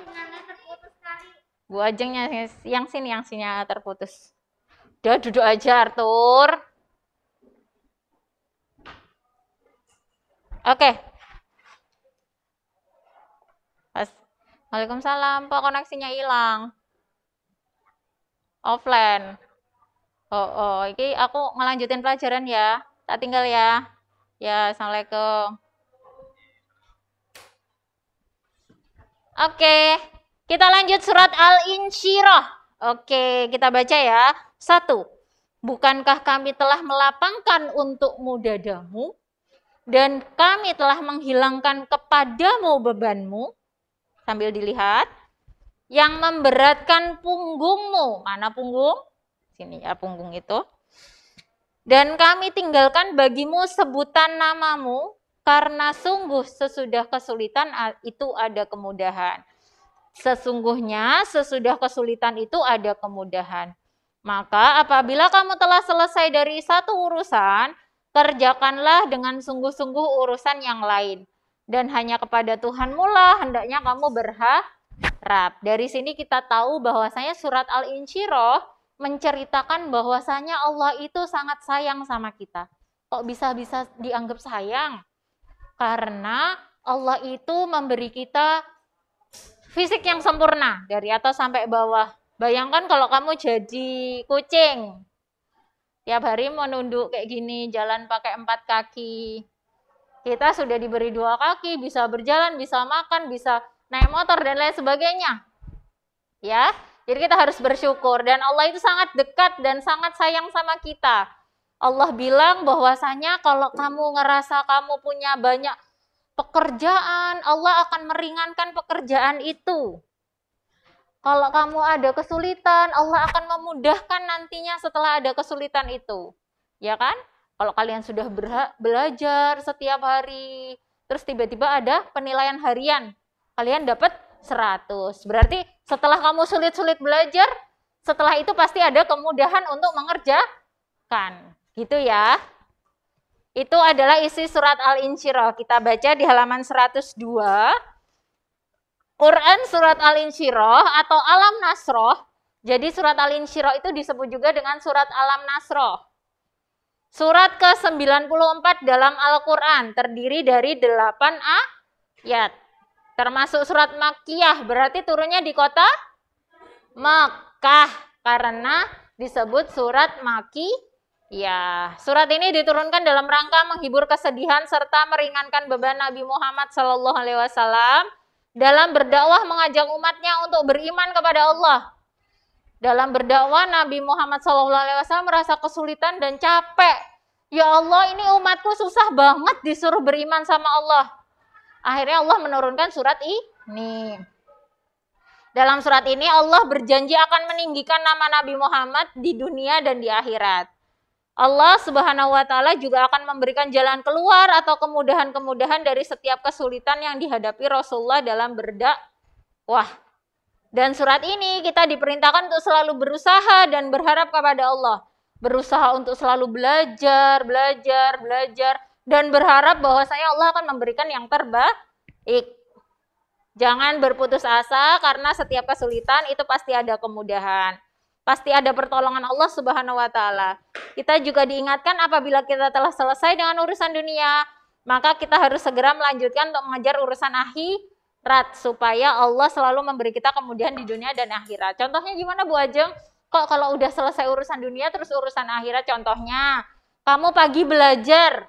Bu Ajengnya yang sini yang sini terputus. Udah duduk aja Arthur. Oke. Okay. Waalaikumsalam. Pak koneksinya hilang. Offline. Oh, oh, ini aku ngelanjutin pelajaran ya. Tak tinggal ya. Ya, Assalamualaikum. Oke. Okay. Kita lanjut surat Al-Insyirah. Oke, kita baca ya. Satu, bukankah kami telah melapangkan untukmu dadamu dan kami telah menghilangkan kepadamu bebanmu? Sambil dilihat. Yang memberatkan punggungmu. Mana punggung? Sini ya punggung itu. Dan kami tinggalkan bagimu sebutan namamu karena sungguh sesudah kesulitan itu ada kemudahan. Sesungguhnya sesudah kesulitan itu ada kemudahan. Maka apabila kamu telah selesai dari satu urusan, kerjakanlah dengan sungguh-sungguh urusan yang lain. Dan hanya kepada Tuhan mula hendaknya kamu berharap. Dari sini kita tahu bahwasanya surat Al-Insyirah menceritakan bahwasanya Allah itu sangat sayang sama kita. Kok bisa-bisa dianggap sayang? Karena Allah itu memberi kita fisik yang sempurna dari atas sampai bawah. Bayangkan kalau kamu jadi kucing, tiap hari menunduk kayak gini, jalan pakai empat kaki. Kita sudah diberi dua kaki, bisa berjalan, bisa makan, bisa naik motor dan lain sebagainya. Ya, jadi kita harus bersyukur dan Allah itu sangat dekat dan sangat sayang sama kita. Allah bilang bahwasanya kalau kamu ngerasa kamu punya banyak pekerjaan, Allah akan meringankan pekerjaan itu. Kalau kamu ada kesulitan, Allah akan memudahkan nantinya setelah ada kesulitan itu. Ya kan? Kalau kalian sudah belajar setiap hari, terus tiba-tiba ada penilaian harian, kalian dapat 100. Berarti setelah kamu sulit-sulit belajar, setelah itu pasti ada kemudahan untuk mengerjakan. Gitu ya. Itu adalah isi surat Al-Insyirah. Kita baca di halaman 102. Quran surat Al-Insyirah atau Alam Nasroh. Jadi surat Al-Insyirah itu disebut juga dengan surat Alam Nasroh. Surat ke-94 dalam Al-Quran terdiri dari 8 ayat. Termasuk surat Makkiyah, berarti turunnya di kota Mekkah Karena disebut surat Makkiyah. Ya, surat ini diturunkan dalam rangka menghibur kesedihan serta meringankan beban Nabi Muhammad Shallallahu Alaihi Wasallam dalam berdakwah mengajak umatnya untuk beriman kepada Allah. Dalam berdakwah Nabi Muhammad Shallallahu Alaihi Wasallam merasa kesulitan dan capek. Ya Allah, ini umatku susah banget disuruh beriman sama Allah. Akhirnya Allah menurunkan surat ini. Dalam surat ini Allah berjanji akan meninggikan nama Nabi Muhammad di dunia dan di akhirat. Allah Subhanahu wa taala juga akan memberikan jalan keluar atau kemudahan-kemudahan dari setiap kesulitan yang dihadapi Rasulullah dalam Wah. Dan surat ini kita diperintahkan untuk selalu berusaha dan berharap kepada Allah. Berusaha untuk selalu belajar, belajar, belajar dan berharap bahwa saya Allah akan memberikan yang terbaik. Jangan berputus asa karena setiap kesulitan itu pasti ada kemudahan. Pasti ada pertolongan Allah Subhanahu wa taala. Kita juga diingatkan apabila kita telah selesai dengan urusan dunia, maka kita harus segera melanjutkan untuk mengejar urusan akhirat supaya Allah selalu memberi kita kemudian di dunia dan akhirat. Contohnya gimana Bu Ajeng? Kok kalau udah selesai urusan dunia terus urusan akhirat contohnya kamu pagi belajar,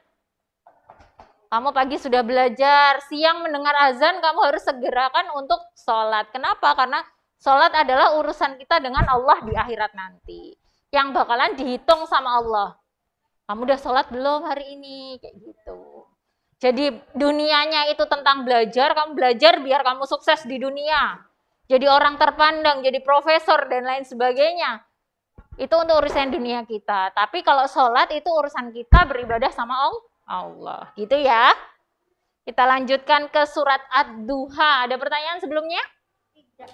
kamu pagi sudah belajar, siang mendengar azan, kamu harus segerakan untuk sholat. Kenapa? Karena Sholat adalah urusan kita dengan Allah di akhirat nanti. Yang bakalan dihitung sama Allah. Kamu udah sholat belum hari ini? Kayak gitu. Jadi dunianya itu tentang belajar, kamu belajar biar kamu sukses di dunia. Jadi orang terpandang, jadi profesor dan lain sebagainya. Itu untuk urusan dunia kita. Tapi kalau sholat itu urusan kita beribadah sama Allah. Gitu ya. Kita lanjutkan ke surat Ad-Duha. Ada pertanyaan sebelumnya? Tidak.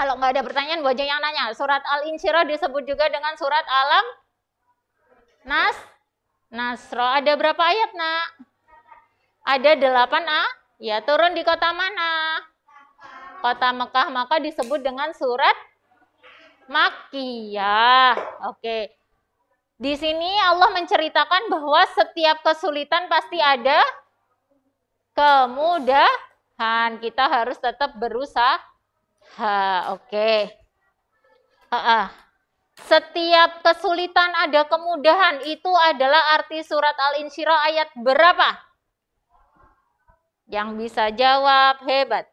Kalau nggak ada pertanyaan, gue yang nanya. Surat Al-Insyirah disebut juga dengan surat Alam Nas Nasro. Ada berapa ayat, nak? Ada delapan A. Ya, turun di kota mana? Kota Mekah, maka disebut dengan surat Makkiyah. Oke. Di sini Allah menceritakan bahwa setiap kesulitan pasti ada kemudahan. Kita harus tetap berusaha Ha, oke. Okay. Uh Setiap kesulitan ada kemudahan. Itu adalah arti surat Al-Insyirah ayat berapa? Yang bisa jawab hebat.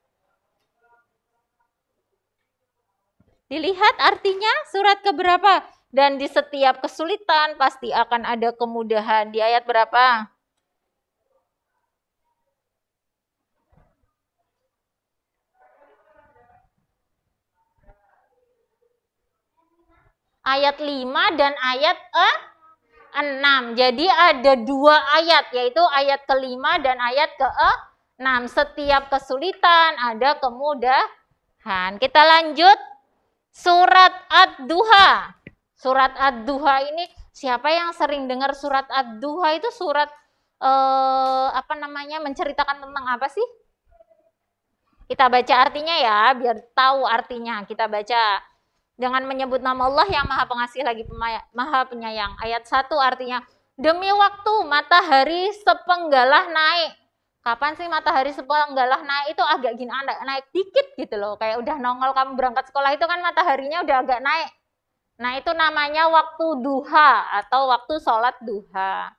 Dilihat artinya surat keberapa? Dan di setiap kesulitan pasti akan ada kemudahan. Di ayat berapa? ayat 5 dan ayat 6. Jadi ada dua ayat, yaitu ayat kelima dan ayat ke-6. Setiap kesulitan ada kemudahan. Kita lanjut surat Ad-Duha. Surat Ad-Duha ini siapa yang sering dengar surat Ad-Duha itu surat eh, apa namanya menceritakan tentang apa sih? Kita baca artinya ya, biar tahu artinya. Kita baca dengan menyebut nama Allah yang maha pengasih lagi maha penyayang. Ayat 1 artinya, demi waktu matahari sepenggalah naik. Kapan sih matahari sepenggalah naik itu agak gini anak naik dikit gitu loh. Kayak udah nongol kamu berangkat sekolah itu kan mataharinya udah agak naik. Nah itu namanya waktu duha atau waktu sholat duha.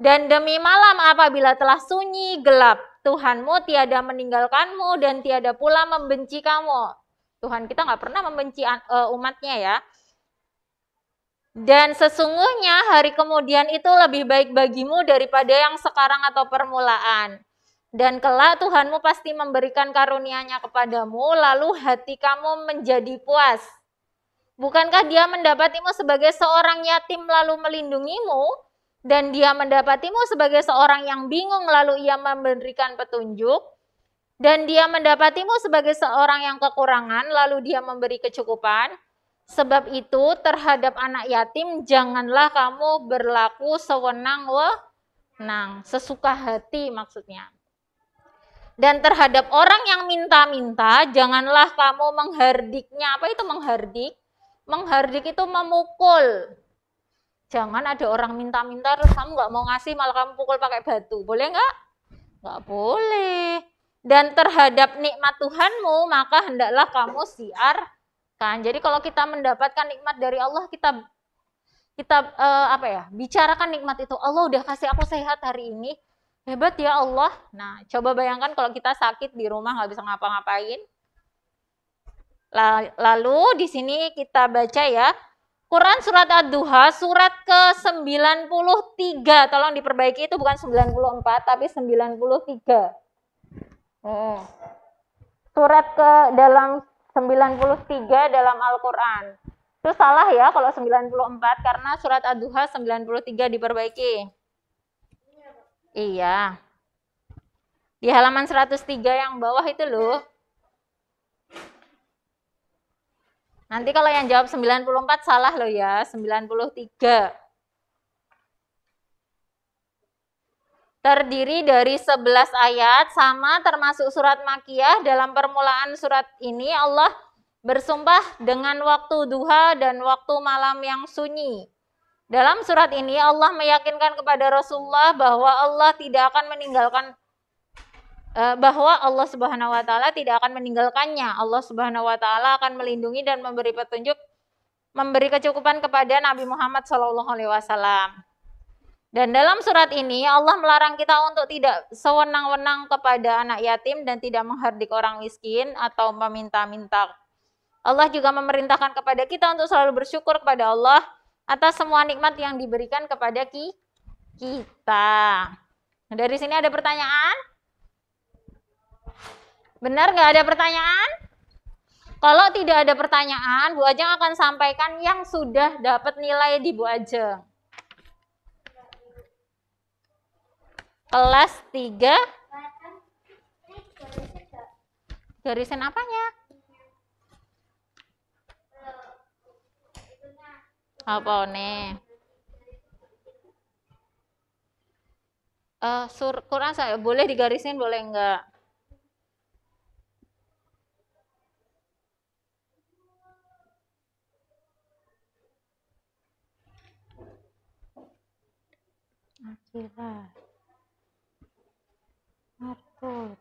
Dan demi malam apabila telah sunyi gelap, Tuhanmu tiada meninggalkanmu dan tiada pula membenci kamu. Tuhan kita nggak pernah membenci e, umatnya ya. Dan sesungguhnya hari kemudian itu lebih baik bagimu daripada yang sekarang atau permulaan. Dan kelak Tuhanmu pasti memberikan karunia-Nya kepadamu, lalu hati kamu menjadi puas. Bukankah dia mendapatimu sebagai seorang yatim lalu melindungimu? Dan dia mendapatimu sebagai seorang yang bingung lalu ia memberikan petunjuk? dan dia mendapatimu sebagai seorang yang kekurangan, lalu dia memberi kecukupan. Sebab itu, terhadap anak yatim, janganlah kamu berlaku sewenang-wenang, sesuka hati maksudnya. Dan terhadap orang yang minta-minta, janganlah kamu menghardiknya. Apa itu menghardik? Menghardik itu memukul. Jangan ada orang minta-minta terus kamu nggak mau ngasih malah kamu pukul pakai batu. Boleh nggak? Nggak boleh dan terhadap nikmat Tuhanmu, maka hendaklah kamu siar kan. Jadi kalau kita mendapatkan nikmat dari Allah, kita kita uh, apa ya? Bicarakan nikmat itu. Allah udah kasih aku sehat hari ini. Hebat ya Allah. Nah, coba bayangkan kalau kita sakit di rumah nggak bisa ngapa-ngapain. Lalu di sini kita baca ya. Quran surat Ad-Duha surat ke-93. Tolong diperbaiki itu bukan 94 tapi 93. Surat ke dalam 93 dalam Al-Qur'an. Itu salah ya kalau 94 karena surat Ad-Duha 93 diperbaiki. Iya. Di halaman 103 yang bawah itu loh. Nanti kalau yang jawab 94 salah loh ya, 93. terdiri dari 11 ayat sama termasuk surat Makiyah dalam permulaan surat ini Allah bersumpah dengan waktu duha dan waktu malam yang sunyi. Dalam surat ini Allah meyakinkan kepada Rasulullah bahwa Allah tidak akan meninggalkan eh, bahwa Allah Subhanahu wa taala tidak akan meninggalkannya. Allah Subhanahu wa taala akan melindungi dan memberi petunjuk memberi kecukupan kepada Nabi Muhammad SAW. Dan dalam surat ini Allah melarang kita untuk tidak sewenang-wenang kepada anak yatim dan tidak menghardik orang miskin atau meminta-minta. Allah juga memerintahkan kepada kita untuk selalu bersyukur kepada Allah atas semua nikmat yang diberikan kepada ki kita. Nah, dari sini ada pertanyaan? Benar nggak ada pertanyaan? Kalau tidak ada pertanyaan, Bu Ajeng akan sampaikan yang sudah dapat nilai di Bu Ajeng. kelas 3 garisin apanya apa nih eh, uh, sur Quran saya boleh digarisin boleh enggak Akhirnya. Oh.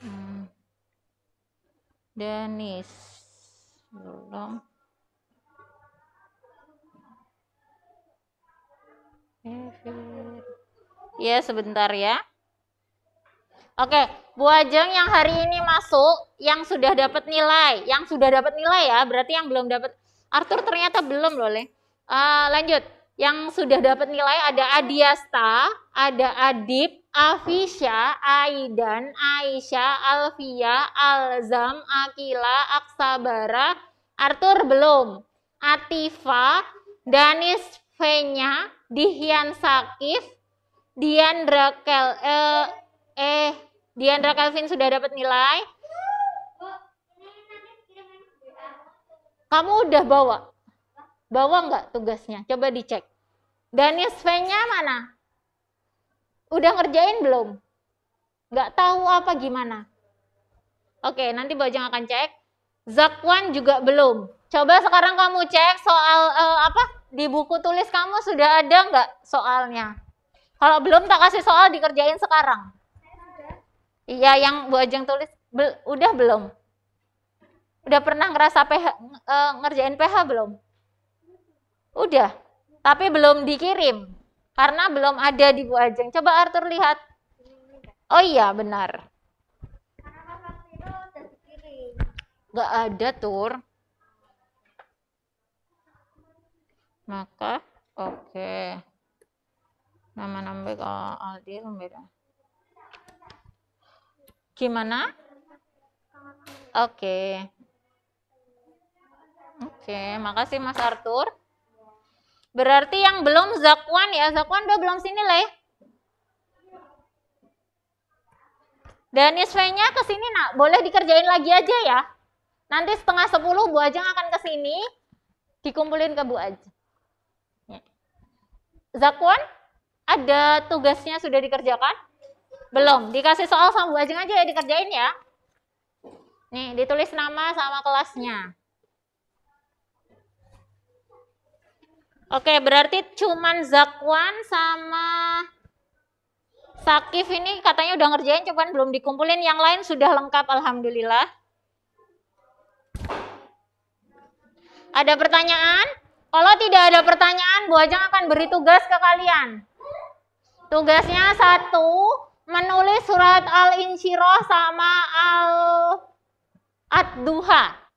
Hmm. Denis belum. Ya sebentar ya. Oke, Bu Ajeng yang hari ini masuk, yang sudah dapat nilai, yang sudah dapat nilai ya, berarti yang belum dapat. Arthur ternyata belum loh, Le. Uh, lanjut. Yang sudah dapat nilai ada Adiasta, ada Adip, Afisha, Aidan, Aisyah, Alfia, Alzam, Akila, Aksabara, Arthur belum, Atifa, Danis Venya, Dihian Sakif, Diandra Kel eh, eh Diandra Kelvin sudah dapat nilai. Kamu udah bawa? Bawa nggak tugasnya? Coba dicek. Danis V nya mana? Udah ngerjain belum? Nggak tahu apa gimana? Oke, nanti Bojang akan cek. Zakwan juga belum. Coba sekarang kamu cek soal uh, apa di buku tulis kamu sudah ada nggak soalnya? Kalau belum tak kasih soal dikerjain sekarang. Iya, yang Bu Ajeng tulis be udah belum? Udah pernah ngerasa PH, e, eh, ngerjain PH belum? Udah, tapi belum dikirim karena belum ada di Bu Ajeng. Coba Arthur lihat. Oh iya, benar. Gak ada tur. Maka oke. Okay. Nama nambah ke Aldi beda. Gimana? Oke. Okay. Oke, okay, makasih Mas Arthur. Berarti yang belum zakwan ya, zakwan udah belum sini lah ya. Dan isvenya ke sini nak, boleh dikerjain lagi aja ya. Nanti setengah sepuluh Bu Ajeng akan ke sini, dikumpulin ke Bu Ajeng. Ya. Zakwan, ada tugasnya sudah dikerjakan? Belum, dikasih soal sama Bu Ajeng aja ya dikerjain ya. Nih, ditulis nama sama kelasnya. Oke, berarti cuman Zakwan sama Sakif ini katanya udah ngerjain cuman belum dikumpulin. Yang lain sudah lengkap alhamdulillah. Ada pertanyaan? Kalau tidak ada pertanyaan, Bu Ajeng akan beri tugas ke kalian. Tugasnya satu, menulis surat Al-Insyirah sama al adduha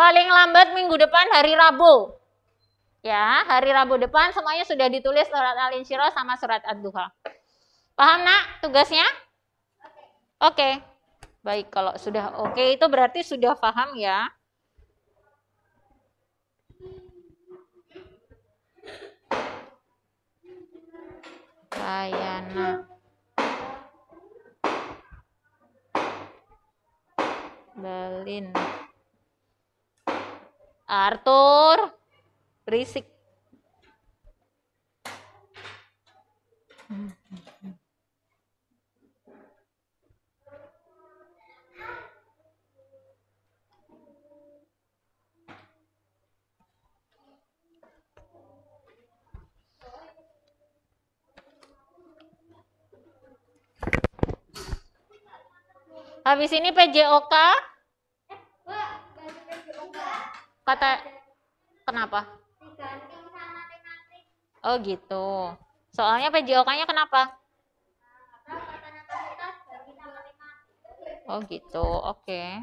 Paling lambat minggu depan hari Rabu. Ya, hari Rabu depan semuanya sudah ditulis surat Al-Insyirah sama surat Ad-Duha. Paham nak tugasnya? Oke. Okay. Baik, kalau sudah oke okay, itu berarti sudah paham ya. Kayana. Balin. Arthur, berisik. Habis ini PJOK Kata kenapa? Oh gitu. Soalnya PJOK-nya kenapa? Oh gitu. Oke. Okay.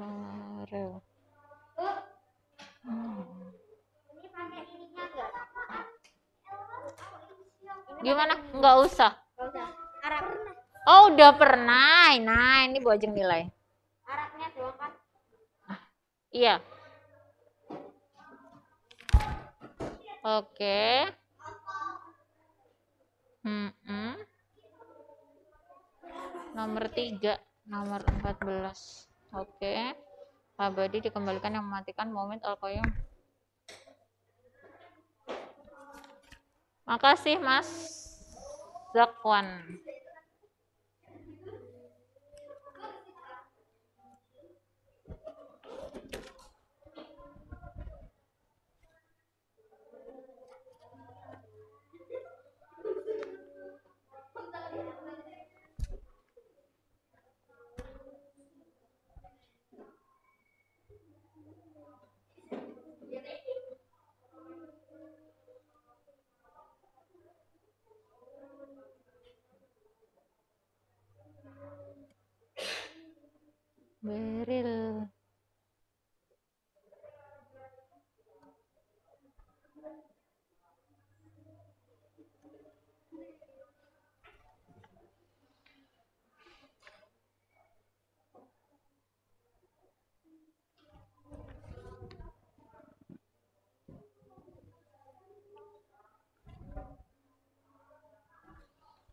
Farel. Gimana? Enggak usah. Oh, udah pernah. Nah, nah ini Bojeng nilai. Iya. Oke. Okay. Hmm. -mm. Nomor 3, nomor 14. Oke. Abadi dikembalikan yang mematikan moment alkoyum. Makasih Mas Zakwan. Beril.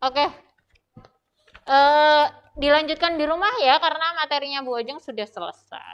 Oke. Okay. Uh, eh, dilanjutkan di rumah ya karena materinya Bu Ojeng sudah selesai.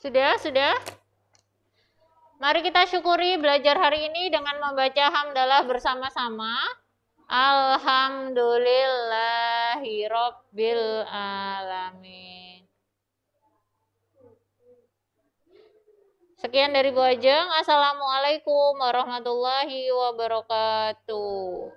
Sudah, sudah. Mari kita syukuri belajar hari ini dengan membaca hamdalah bersama-sama. Alhamdulillahirabbil alamin. Sekian dari Bu Ajeng. Assalamualaikum warahmatullahi wabarakatuh.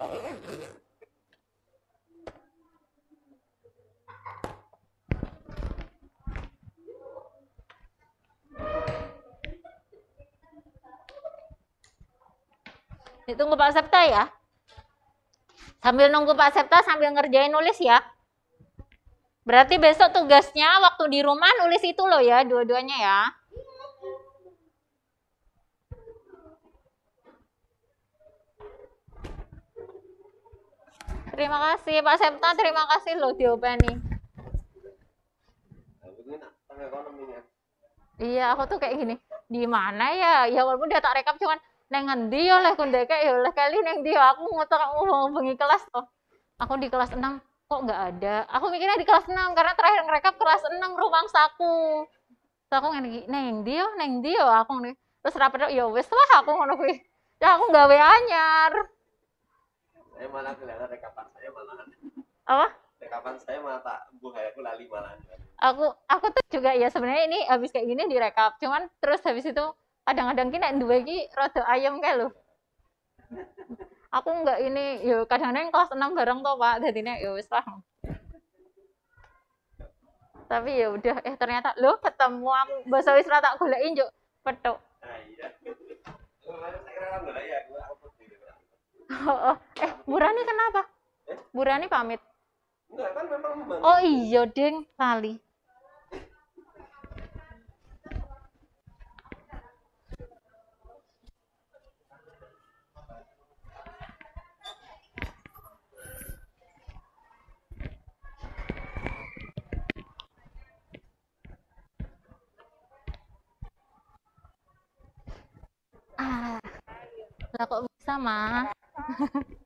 Tunggu Pak Septa ya. Sambil nunggu Pak Septa sambil ngerjain nulis ya. Berarti besok tugasnya waktu di rumah nulis itu loh ya dua-duanya ya. Terima kasih Pak Septa, terima kasih loh diopeni. Ya? Iya, aku tuh kayak gini. Di mana ya? Ya walaupun dia tak rekap cuman neng endi ya, oleh kundeke ya oleh kali neng dia ya? aku mau ngomong kelas tuh. Aku di kelas 6 kok nggak ada. Aku mikirnya di kelas 6 karena terakhir ngerekap kelas 6 rumang saku. Terus aku ngene neng dia, neng dia aku nih. Terus rapat ya wis lah aku ngono kuwi. Ya aku gawe anyar saya malah kelihatan rekapan saya malahan apa rekapan saya malah tak buah aku lali malahan aku aku tuh juga ya sebenarnya ini habis kayak gini direkap cuman terus habis itu kadang-kadang kita dua lagi rodo ayam kayak lo aku nggak ini yo kadang-kadang kelas enam bareng tuh pak jadinya yo wis lah tapi ya udah eh ternyata lo ketemu aku bahasa wis tak golekin juk petuk nah, iya oh, oh. eh Burani kenapa eh? Burani pamit Enggak, kan memang membantu. oh iya deng kali ah. lah kok bisa mah Gracias.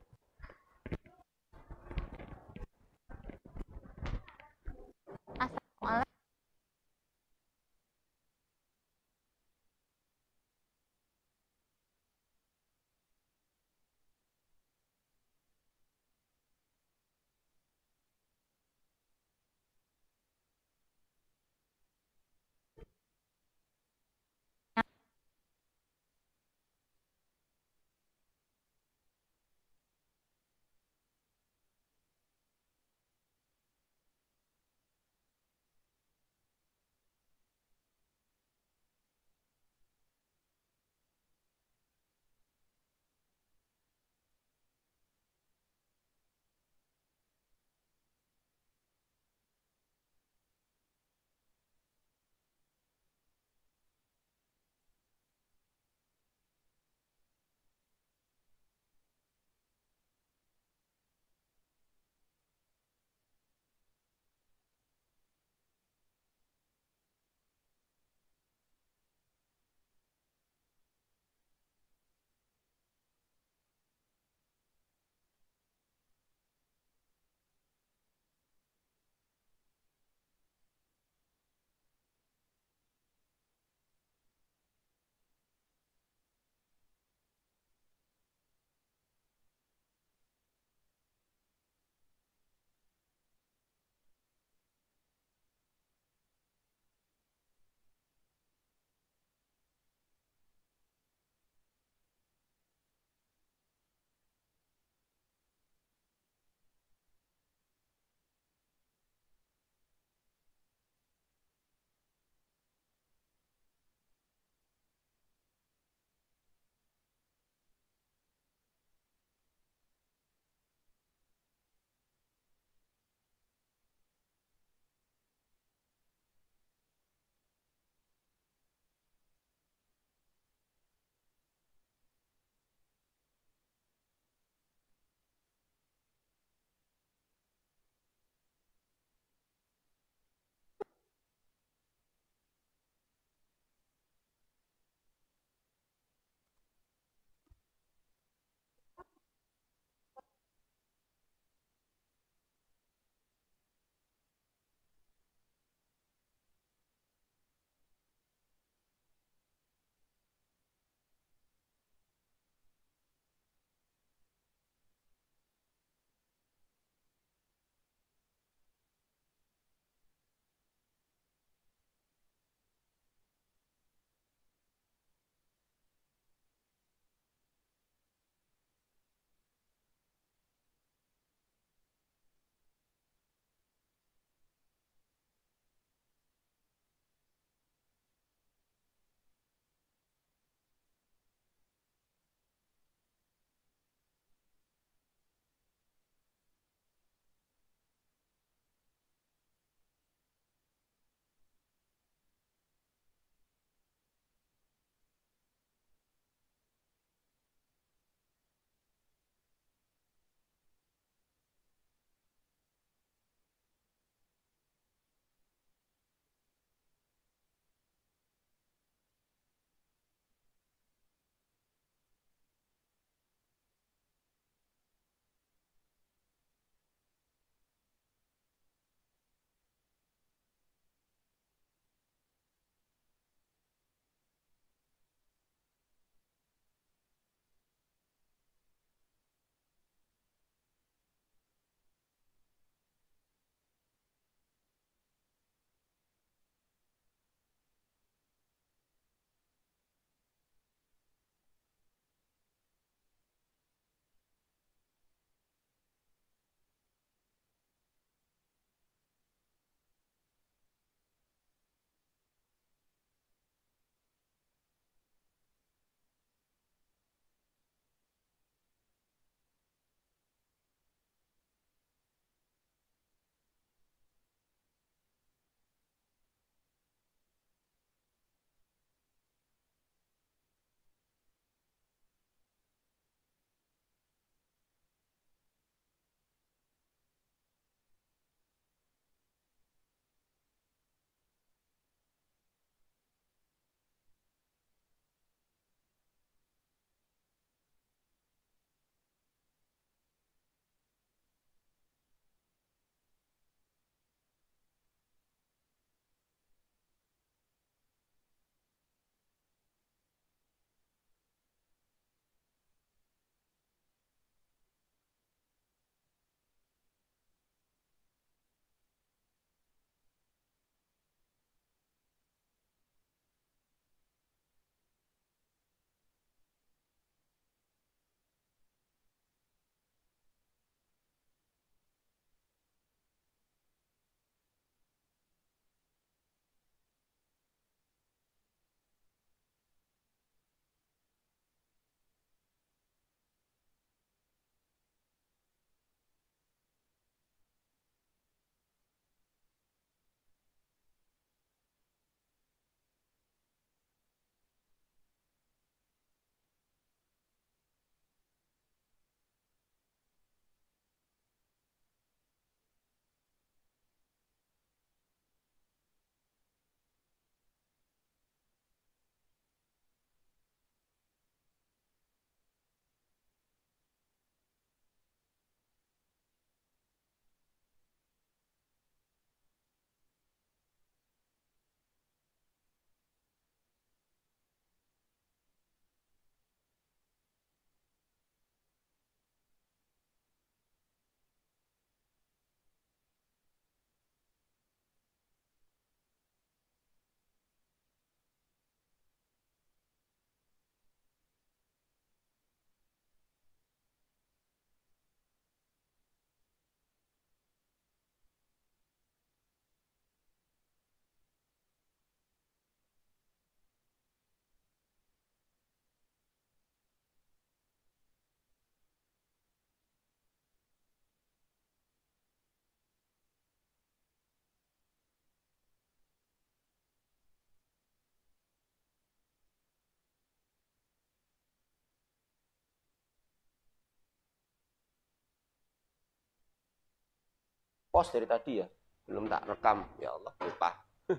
pos dari tadi ya. Belum tak rekam. Ya Allah, lupa. *laughs*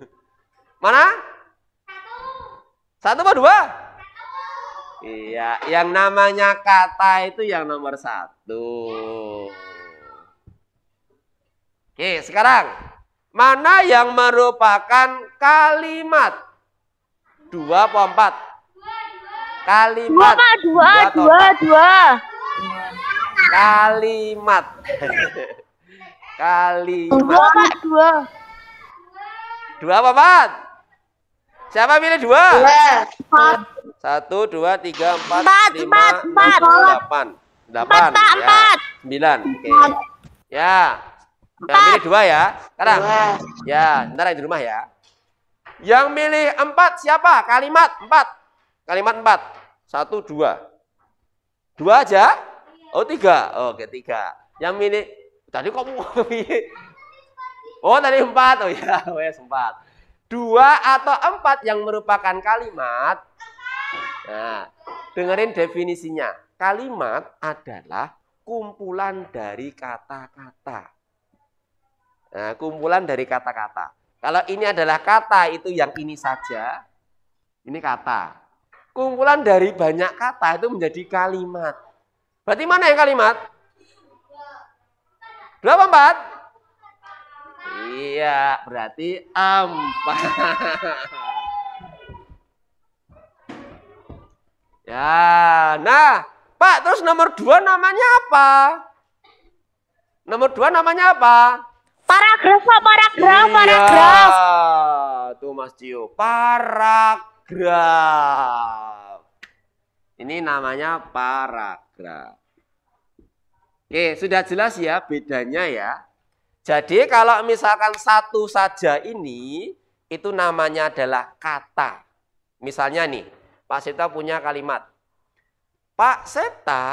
Mana? Satu. Satu dua? Iya, yang namanya kata itu yang nomor satu. Oke, sekarang. Mana yang merupakan kalimat? Dua atau empat? Kalimat. Dua, dua, dua, dua. Kalimat. *laughs* kali dua pak dua dua apa empat siapa pilih dua, Empat. satu dua tiga empat, empat lima empat, enam delapan delapan ya sembilan oke ya yang milih dua ya sekarang dua. ya ntar di rumah ya yang milih empat siapa kalimat empat kalimat empat satu dua dua aja oh tiga oke oh, tiga yang milih Tadi kok *laughs* Oh, tadi empat. Oh ya, wes *laughs* oh, iya, empat. Dua atau empat yang merupakan kalimat. Nah, dengerin definisinya. Kalimat adalah kumpulan dari kata-kata. Nah, kumpulan dari kata-kata. Kalau ini adalah kata, itu yang ini saja. Ini kata. Kumpulan dari banyak kata itu menjadi kalimat. Berarti mana yang kalimat? Berapa empat? Iya, berarti empat. *laughs* Ya, nah, Pak, terus nomor dua namanya apa? Nomor dua namanya apa? Paragraf, paragraf, iya. paragraf. Tuh Mas Cio, paragraf. Ini namanya paragraf. Oke, sudah jelas ya bedanya ya. Jadi kalau misalkan satu saja ini, itu namanya adalah kata. Misalnya nih, Pak Seta punya kalimat. Pak Seta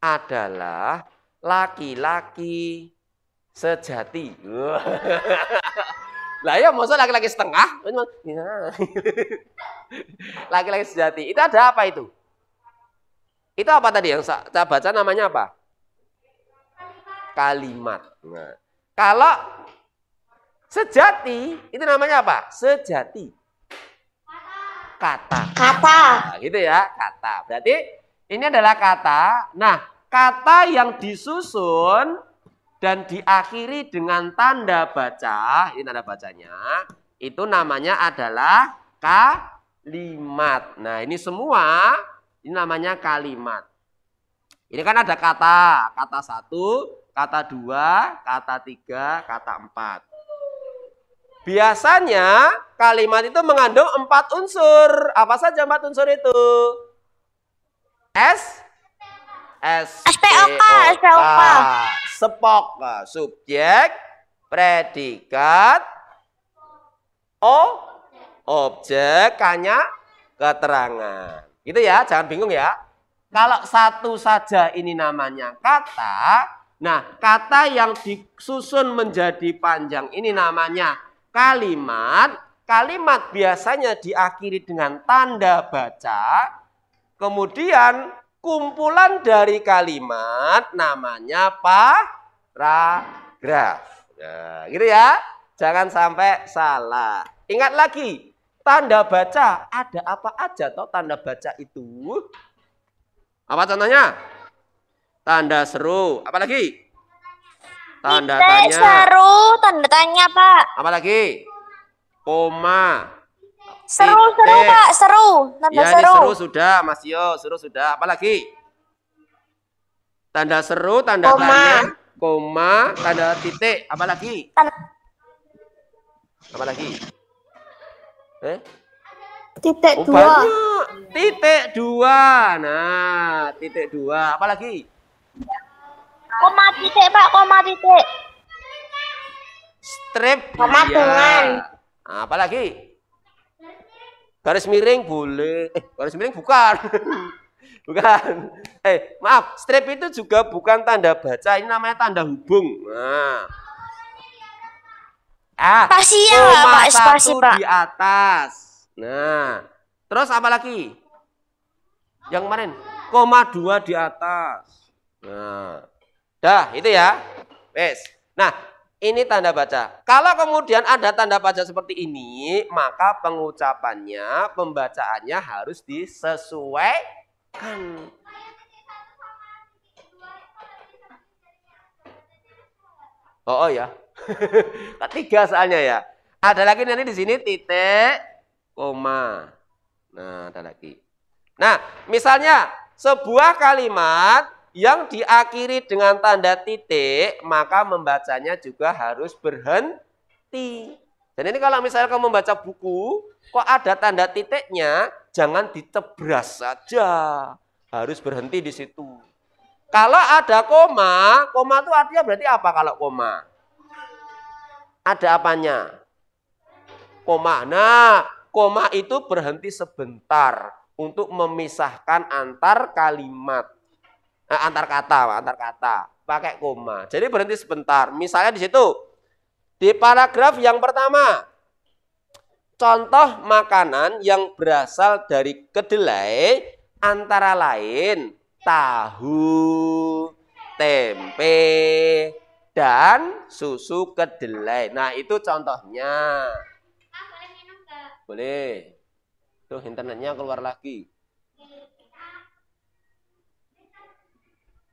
adalah laki-laki sejati. *laughs* Lah ya maksudnya laki-laki setengah? *laughs* Laki-laki sejati. Itu ada apa itu? Itu apa tadi yang saya baca namanya apa? kalimat. Nah, kalau sejati itu namanya apa? Sejati. Kata. Kata. Nah, gitu ya, kata. Berarti ini adalah kata. Nah, kata yang disusun dan diakhiri dengan tanda baca, ini tanda bacanya, itu namanya adalah kalimat. Nah, ini semua ini namanya kalimat. Ini kan ada kata, kata satu, kata dua, kata tiga, kata empat. Biasanya kalimat itu mengandung empat unsur. Apa saja empat unsur itu? S, S, s SPOK, SPOK, sepok, subjek, predikat, O, objek, kanya, keterangan. Gitu ya, jangan bingung ya. Kalau satu saja ini namanya kata, Nah, kata yang disusun menjadi panjang ini namanya kalimat. Kalimat biasanya diakhiri dengan tanda baca. Kemudian kumpulan dari kalimat namanya paragraf. Nah, gitu ya. Jangan sampai salah. Ingat lagi, tanda baca ada apa aja toh tanda baca itu? Apa contohnya? Tanda seru. Apalagi? Tanda tanya. Seru, tanda tanya, Pak. Apalagi? Koma. Seru, titik. seru, Pak. Seru. Tanda ya, seru. seru sudah, Mas Yo. Seru sudah. Apalagi? Tanda seru, tanda koma. tanya, koma, tanda titik. Apalagi? Tanda... Apalagi? Eh? Titik oh, dua. Banyak. Titik dua. Nah, titik dua. Apalagi? Koma titik, Pak, koma titik. Strip. Koma dengan. Apa apalagi? Garis miring boleh. Eh, garis miring bukan. *laughs* bukan. Eh, maaf, strip itu juga bukan tanda baca, ini namanya tanda hubung. Nah. Ah, spasi ya, Pak, spasi, Pak. di atas. Nah, terus apa lagi? Yang kemarin, koma dua di atas. Nah, dah itu ya. Wes. Nah, ini tanda baca. Kalau kemudian ada tanda baca seperti ini, maka pengucapannya, pembacaannya harus disesuaikan. Oh, oh ya. *laughs* Ketiga soalnya ya. Ada lagi nanti di sini titik, koma. Nah, ada lagi. Nah, misalnya sebuah kalimat yang diakhiri dengan tanda titik, maka membacanya juga harus berhenti. Dan ini kalau misalnya kamu membaca buku, kok ada tanda titiknya, jangan ditebras saja. Harus berhenti di situ. Kalau ada koma, koma itu artinya berarti apa kalau koma? Ada apanya? Koma. Nah, koma itu berhenti sebentar untuk memisahkan antar kalimat Nah, antar kata, antar kata, pakai koma. Jadi berhenti sebentar. Misalnya di situ di paragraf yang pertama contoh makanan yang berasal dari kedelai antara lain tahu, tempe, dan susu kedelai. Nah, itu contohnya. boleh minum Boleh. Tuh internetnya keluar lagi.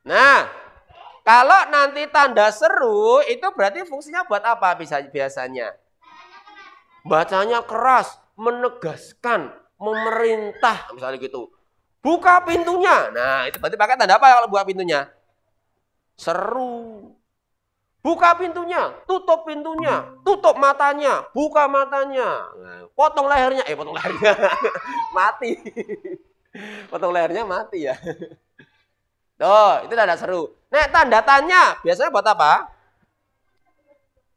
Nah, kalau nanti tanda seru itu berarti fungsinya buat apa bisa biasanya? Bacanya keras, menegaskan, memerintah misalnya gitu. Buka pintunya. Nah, itu berarti pakai tanda apa kalau buka pintunya? Seru. Buka pintunya, tutup pintunya, tutup matanya, buka matanya. Nah, potong lehernya, eh potong lehernya. *laughs* mati. *laughs* potong lehernya mati ya. *laughs* Tuh, itu tanda seru. Nek tanda tanya biasanya buat apa?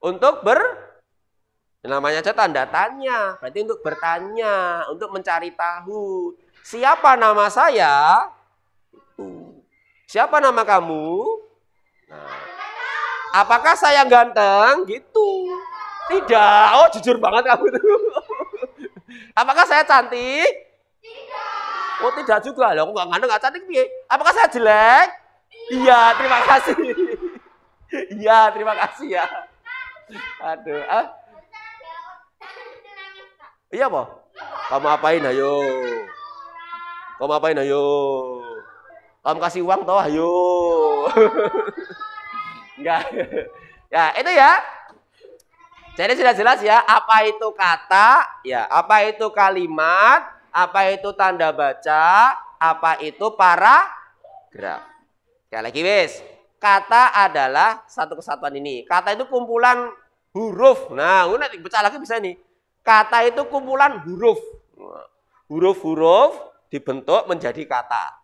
Untuk ber namanya aja tanda tanya. Berarti untuk bertanya, untuk mencari tahu. Siapa nama saya? Siapa nama kamu? Nah, apakah saya ganteng? Gitu. Tidak. Oh, jujur banget kamu itu. *laughs* Apakah saya cantik? Oh tidak juga, loh. aku nggak ngandeng nggak cantik piye. Apakah saya jelek? Iya, terima kasih. Iya, terima kasih ya. Aduh, ah? Iya apa? Kamu apain ayo? Kamu apain ayo? Kamu kasih uang toh ayo. *laughs* Enggak. Ya, itu ya. Jadi sudah jelas ya, apa itu kata, ya, apa itu kalimat, apa itu tanda baca? Apa itu paragraf? Sekali lagi wis. Kata adalah satu kesatuan ini. Kata itu kumpulan huruf. Nah, nanti baca lagi bisa nih. Kata itu kumpulan huruf. Huruf-huruf dibentuk menjadi kata.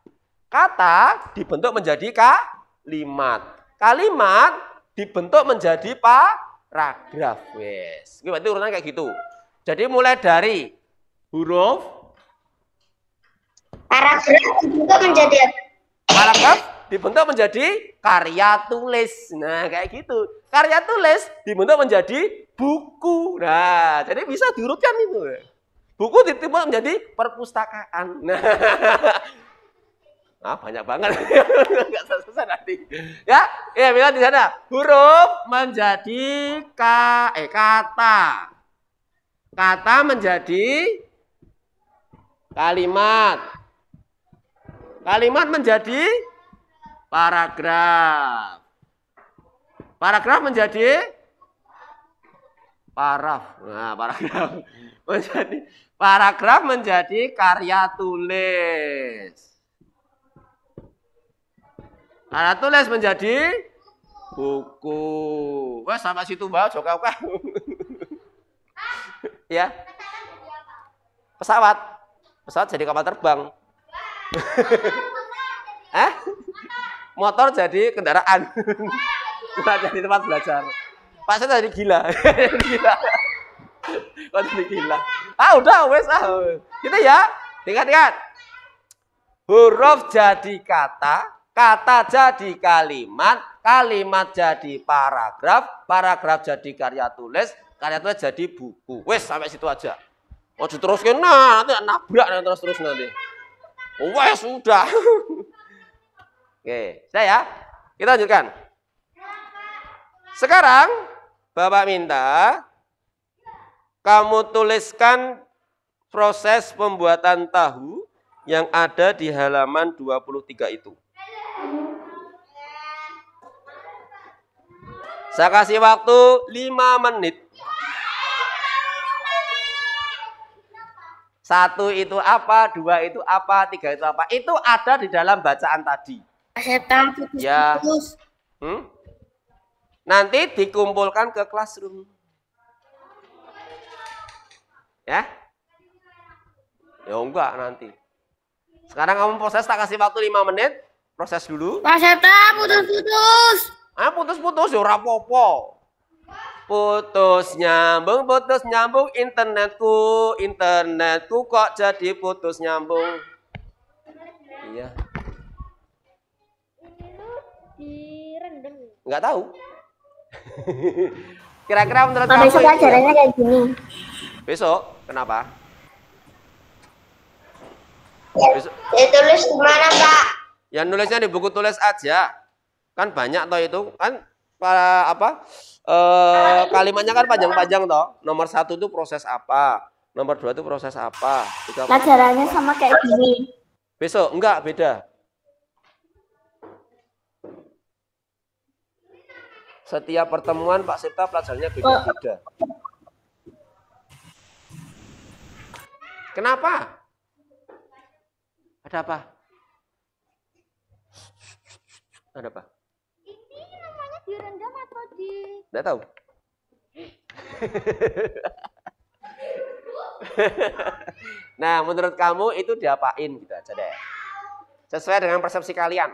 Kata dibentuk menjadi kalimat. Kalimat dibentuk menjadi paragraf. Wes. Berarti urutan kayak gitu. Jadi mulai dari huruf, Paragraf dibentuk menjadi paragraf dibentuk menjadi karya tulis. Nah, kayak gitu. Karya tulis dibentuk menjadi buku. Nah, jadi bisa diurutkan itu. Buku dibentuk menjadi perpustakaan. Nah, *laughs* Ah, banyak banget. Enggak *laughs* selesai nanti. Ya, ya bilang di sana. Huruf menjadi ka, eh, kata. Kata menjadi kalimat. Kalimat menjadi paragraf. Paragraf menjadi paraf. Nah, paragraf *laughs* menjadi paragraf menjadi karya tulis. Karya tulis menjadi buku. Wah, sampai situ Mbak, jokau *laughs* ya. Kan Pesawat. Pesawat jadi kapal terbang. Hah? Eh? Motor jadi kendaraan. kita jadi tempat belajar. Pak saya tadi gila. *laughs* gila. Kok tadi gila? Ah udah wes ah. kita gitu ya. tingkat ingat Huruf jadi kata, kata jadi kalimat, kalimat jadi paragraf, paragraf jadi karya tulis, karya tulis jadi buku. Wes sampai situ aja. terus diteruskan nah nanti nabrak nanti terus terus nanti. Wah sudah. Oke, sudah ya. Kita lanjutkan. Sekarang Bapak minta kamu tuliskan proses pembuatan tahu yang ada di halaman 23 itu. Saya kasih waktu 5 menit. Satu itu apa, dua itu apa, tiga itu apa. Itu ada di dalam bacaan tadi. Setan, ya. Hmm? Nanti dikumpulkan ke classroom. Ya? Ya enggak nanti. Sekarang kamu proses tak kasih waktu lima menit. Proses dulu. Pak Seta putus-putus. Ah putus-putus ya rapopo putus nyambung, putus nyambung internetku, internetku kok jadi putus nyambung. Iya. Ini lu direndam. Enggak tahu. *laughs* Kira-kira menurut apa? Nah, kamu besok pelajarannya kayak gini. Besok kenapa? Ya, besok. Ditulis di mana, Pak? Ya nulisnya di buku tulis aja. Kan banyak toh itu. Kan para apa? eh, kalimatnya kan panjang-panjang toh. Nomor satu itu proses apa? Nomor dua itu proses apa? Pelajarannya sama kayak gini. Besok enggak beda. Setiap pertemuan Pak Sipta pelajarannya beda-beda. Kenapa? Ada apa? Ada apa? direndam atau di Tidak tahu. *laughs* nah, menurut kamu itu diapain gitu aja deh. Sesuai dengan persepsi kalian.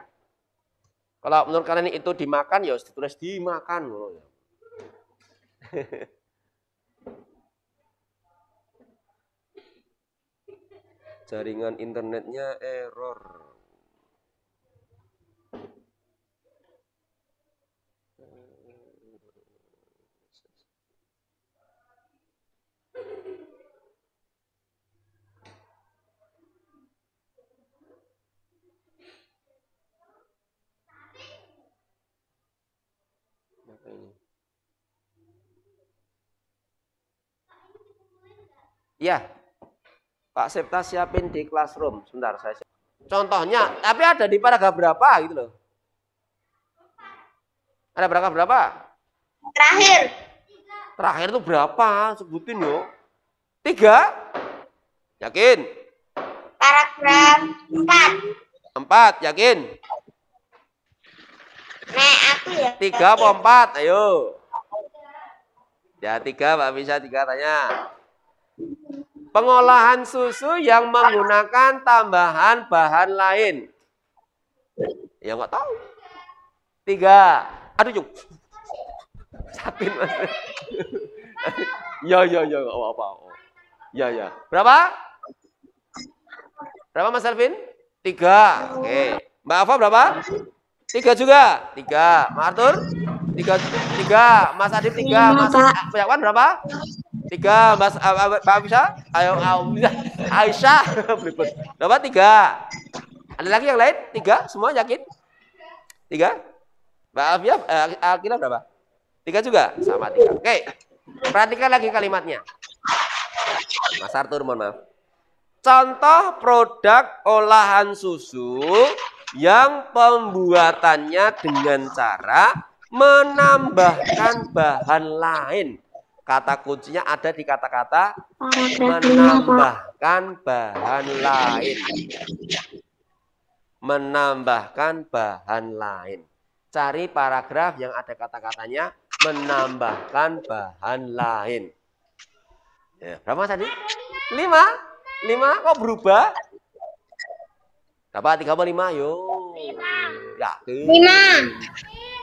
Kalau menurut kalian itu dimakan ya ditulis dimakan ya. *laughs* Jaringan internetnya error. Ya, Pak Septa siapin di classroom. Sebentar saya. Siap. Contohnya, tapi ada di paragraf berapa gitu loh? Ada paragraf berapa? Terakhir. Terakhir itu berapa? Sebutin yuk. Tiga? Yakin? Paragraf empat. Empat, yakin? Nek nah, aku ya. Tiga atau empat? Ayo. Ya tiga, Pak bisa tiga tanya. Pengolahan susu yang menggunakan tambahan bahan lain. Ya nggak tahu. Tiga. Aduh, Jung. Sapi Mas. ya, ya, ya, nggak apa-apa. Ya, ya. Berapa? Berapa, Mas Alvin? Tiga. Oke. Okay. Mbak Ava berapa? Tiga juga. Tiga. Arthur? Tiga. Tiga. Mas Adib? tiga. Mas Sejakawan berapa? Tiga, Mas pak bisa Ayo, Aisyah. *laughs* berikut Dapat tiga. Ada lagi yang lain? Tiga? Semua yakin? Tiga? pak Afia, eh, Alkila berapa? Tiga juga? Sama tiga. Oke. Perhatikan lagi kalimatnya. Mas Arthur, mohon maaf. Contoh produk olahan susu yang pembuatannya dengan cara menambahkan bahan lain Kata kuncinya ada di kata-kata menambahkan bahan lain. Menambahkan bahan lain. Cari paragraf yang ada kata-katanya menambahkan bahan lain. Ya, berapa tadi? Lima? Lima? Kok berubah? Berapa? Tiga apa lima? yuk Lima. Lima.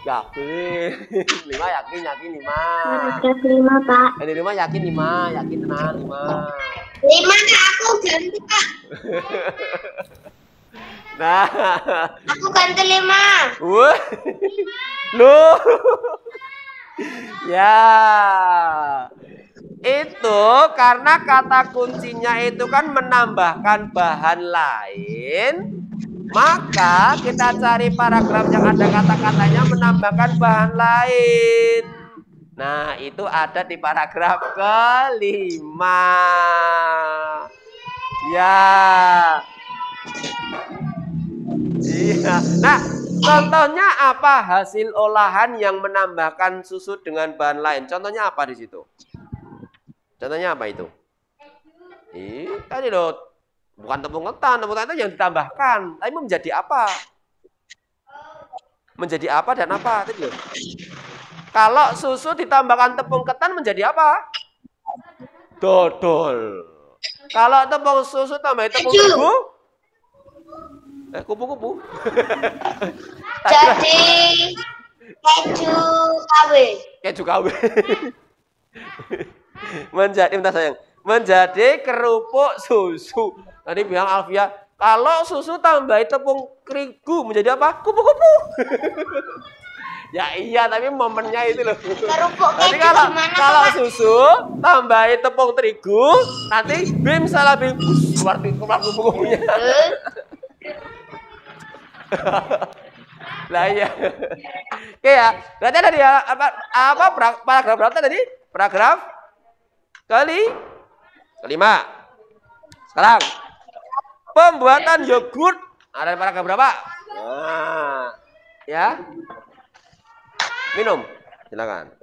Yakin. lima yakin, yakin lima. Paragraf lima pak. Yang eh, lima yakin lima, yakin lima. Lima aku ganti pak. *laughs* nah. Aku ganti lima. Wah. Lu. ya. Itu karena kata kuncinya itu kan menambahkan bahan lain maka kita cari paragraf yang ada kata-katanya menambahkan bahan lain. Nah, itu ada di paragraf kelima. Ya. Iya. Nah, contohnya apa hasil olahan yang menambahkan susu dengan bahan lain? Contohnya apa di situ? Contohnya apa itu? Ih, tadi loh Bukan tepung ketan, tepung ketan itu yang ditambahkan, tapi menjadi apa? Menjadi apa dan apa? Tidak. Kalau susu ditambahkan tepung ketan menjadi apa? Dodol. Kalau tepung susu tambah tepung kubu? Eh, kubu-kubu? *laughs* Jadi keju kawin. Keju kawin. *laughs* menjadi, minta sayang menjadi kerupuk susu. Tadi bilang Alfia, kalau susu tambah tepung terigu menjadi apa? Kupu-kupu. *laughs* ya iya, tapi momennya itu loh. nanti kalau kalau susu tambahi tepung terigu, nanti bim salah bim keluar keluar kupu-kupunya. Eh? *laughs* lah iya. Oke ya. Berarti ada di apa apa paragraf berapa tadi? Paragraf kali Kelima. Sekarang pembuatan yogurt ada paragraf berapa? Nah, ya. Minum, silakan.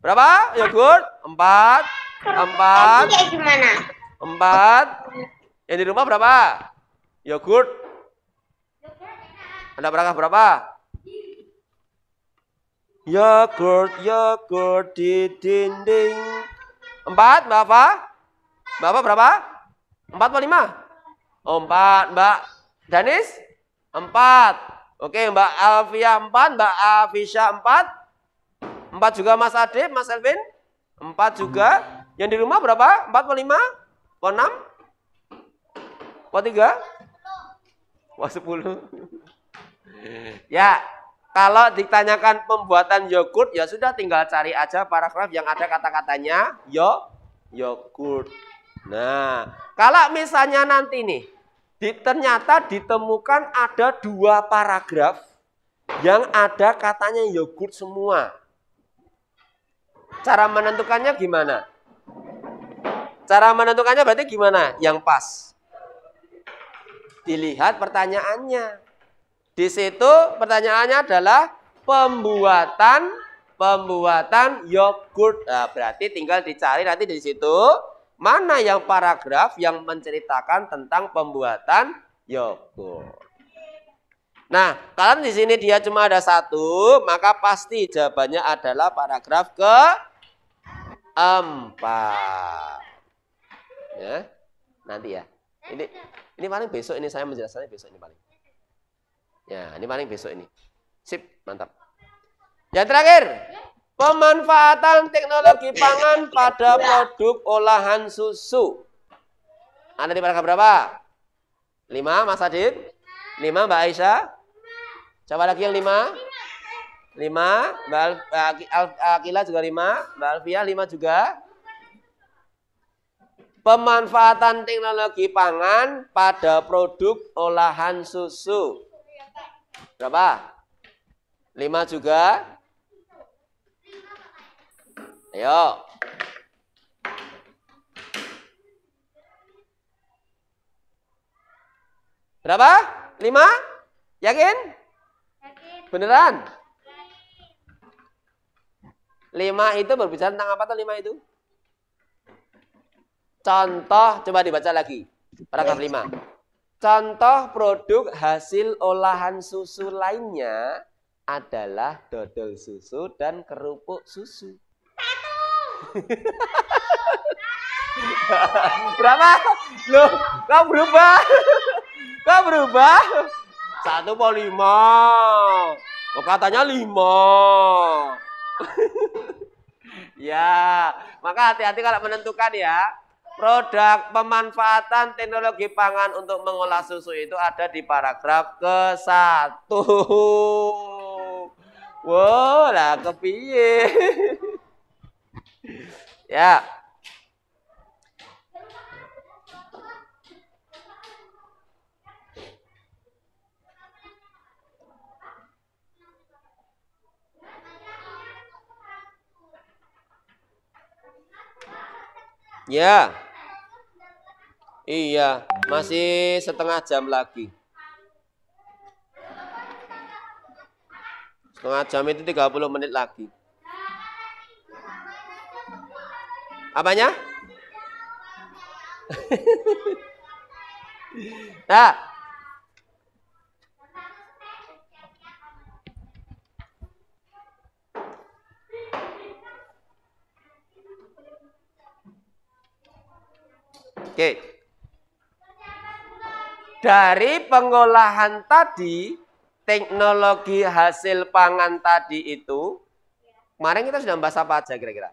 Berapa yogurt? Empat. Empat. Empat. Yang di rumah berapa? Yogurt. Ada paragraf berapa? Yogurt, yogurt di dinding. Empat, berapa? Bapak berapa? Empat puluh lima? Oh, empat, Mbak Danis? Empat. Oke, Mbak Alvia empat, Mbak Afisha empat. Empat juga Mas Ade, Mas Elvin? Empat juga. Yang di rumah berapa? Empat puluh lima? 10. enam? tiga? sepuluh. *laughs* ya, kalau ditanyakan pembuatan yogurt, ya sudah tinggal cari aja paragraf yang ada kata-katanya yo yogurt. Nah, kalau misalnya nanti nih, di, ternyata ditemukan ada dua paragraf yang ada katanya yogurt semua. Cara menentukannya gimana? Cara menentukannya berarti gimana? Yang pas. Dilihat pertanyaannya. Di situ pertanyaannya adalah pembuatan pembuatan yogurt. Nah, berarti tinggal dicari nanti di situ Mana yang paragraf yang menceritakan tentang pembuatan yogurt? Nah, kalian di sini dia cuma ada satu, maka pasti jawabannya adalah paragraf ke empat. Ya, nanti ya. Ini ini paling besok ini saya menjelaskan besok ini paling. Ya, ini paling besok ini. Sip, mantap. Yang terakhir, Pemanfaatan teknologi pangan pada produk olahan susu. Ada di paragraf berapa? Lima, Mas Adit? Lima, Mbak Aisyah? Coba lagi yang lima. Lima, Mbak Akila juga lima. Mbak Alfia lima juga. Pemanfaatan teknologi pangan pada produk olahan susu. Berapa? Lima juga. Ayo. Berapa? Lima? Yakin? Yakin. Beneran? Lima itu berbicara tentang apa tuh lima itu? Contoh, coba dibaca lagi. Paragraf lima. Contoh produk hasil olahan susu lainnya adalah dodol susu dan kerupuk susu. Berapa? Lo, kau berubah. Kau berubah. Satu po lima. Oh, katanya lima. ya, maka hati-hati kalau menentukan ya. Produk pemanfaatan teknologi pangan untuk mengolah susu itu ada di paragraf ke satu. Wow, lah kepiye. *laughs* ya. Ya. Iya, masih setengah jam lagi. Setengah jam itu 30 menit lagi. Apanya? nah. Oke. Dari pengolahan tadi, teknologi hasil pangan tadi itu, kemarin kita sudah membahas apa aja kira-kira?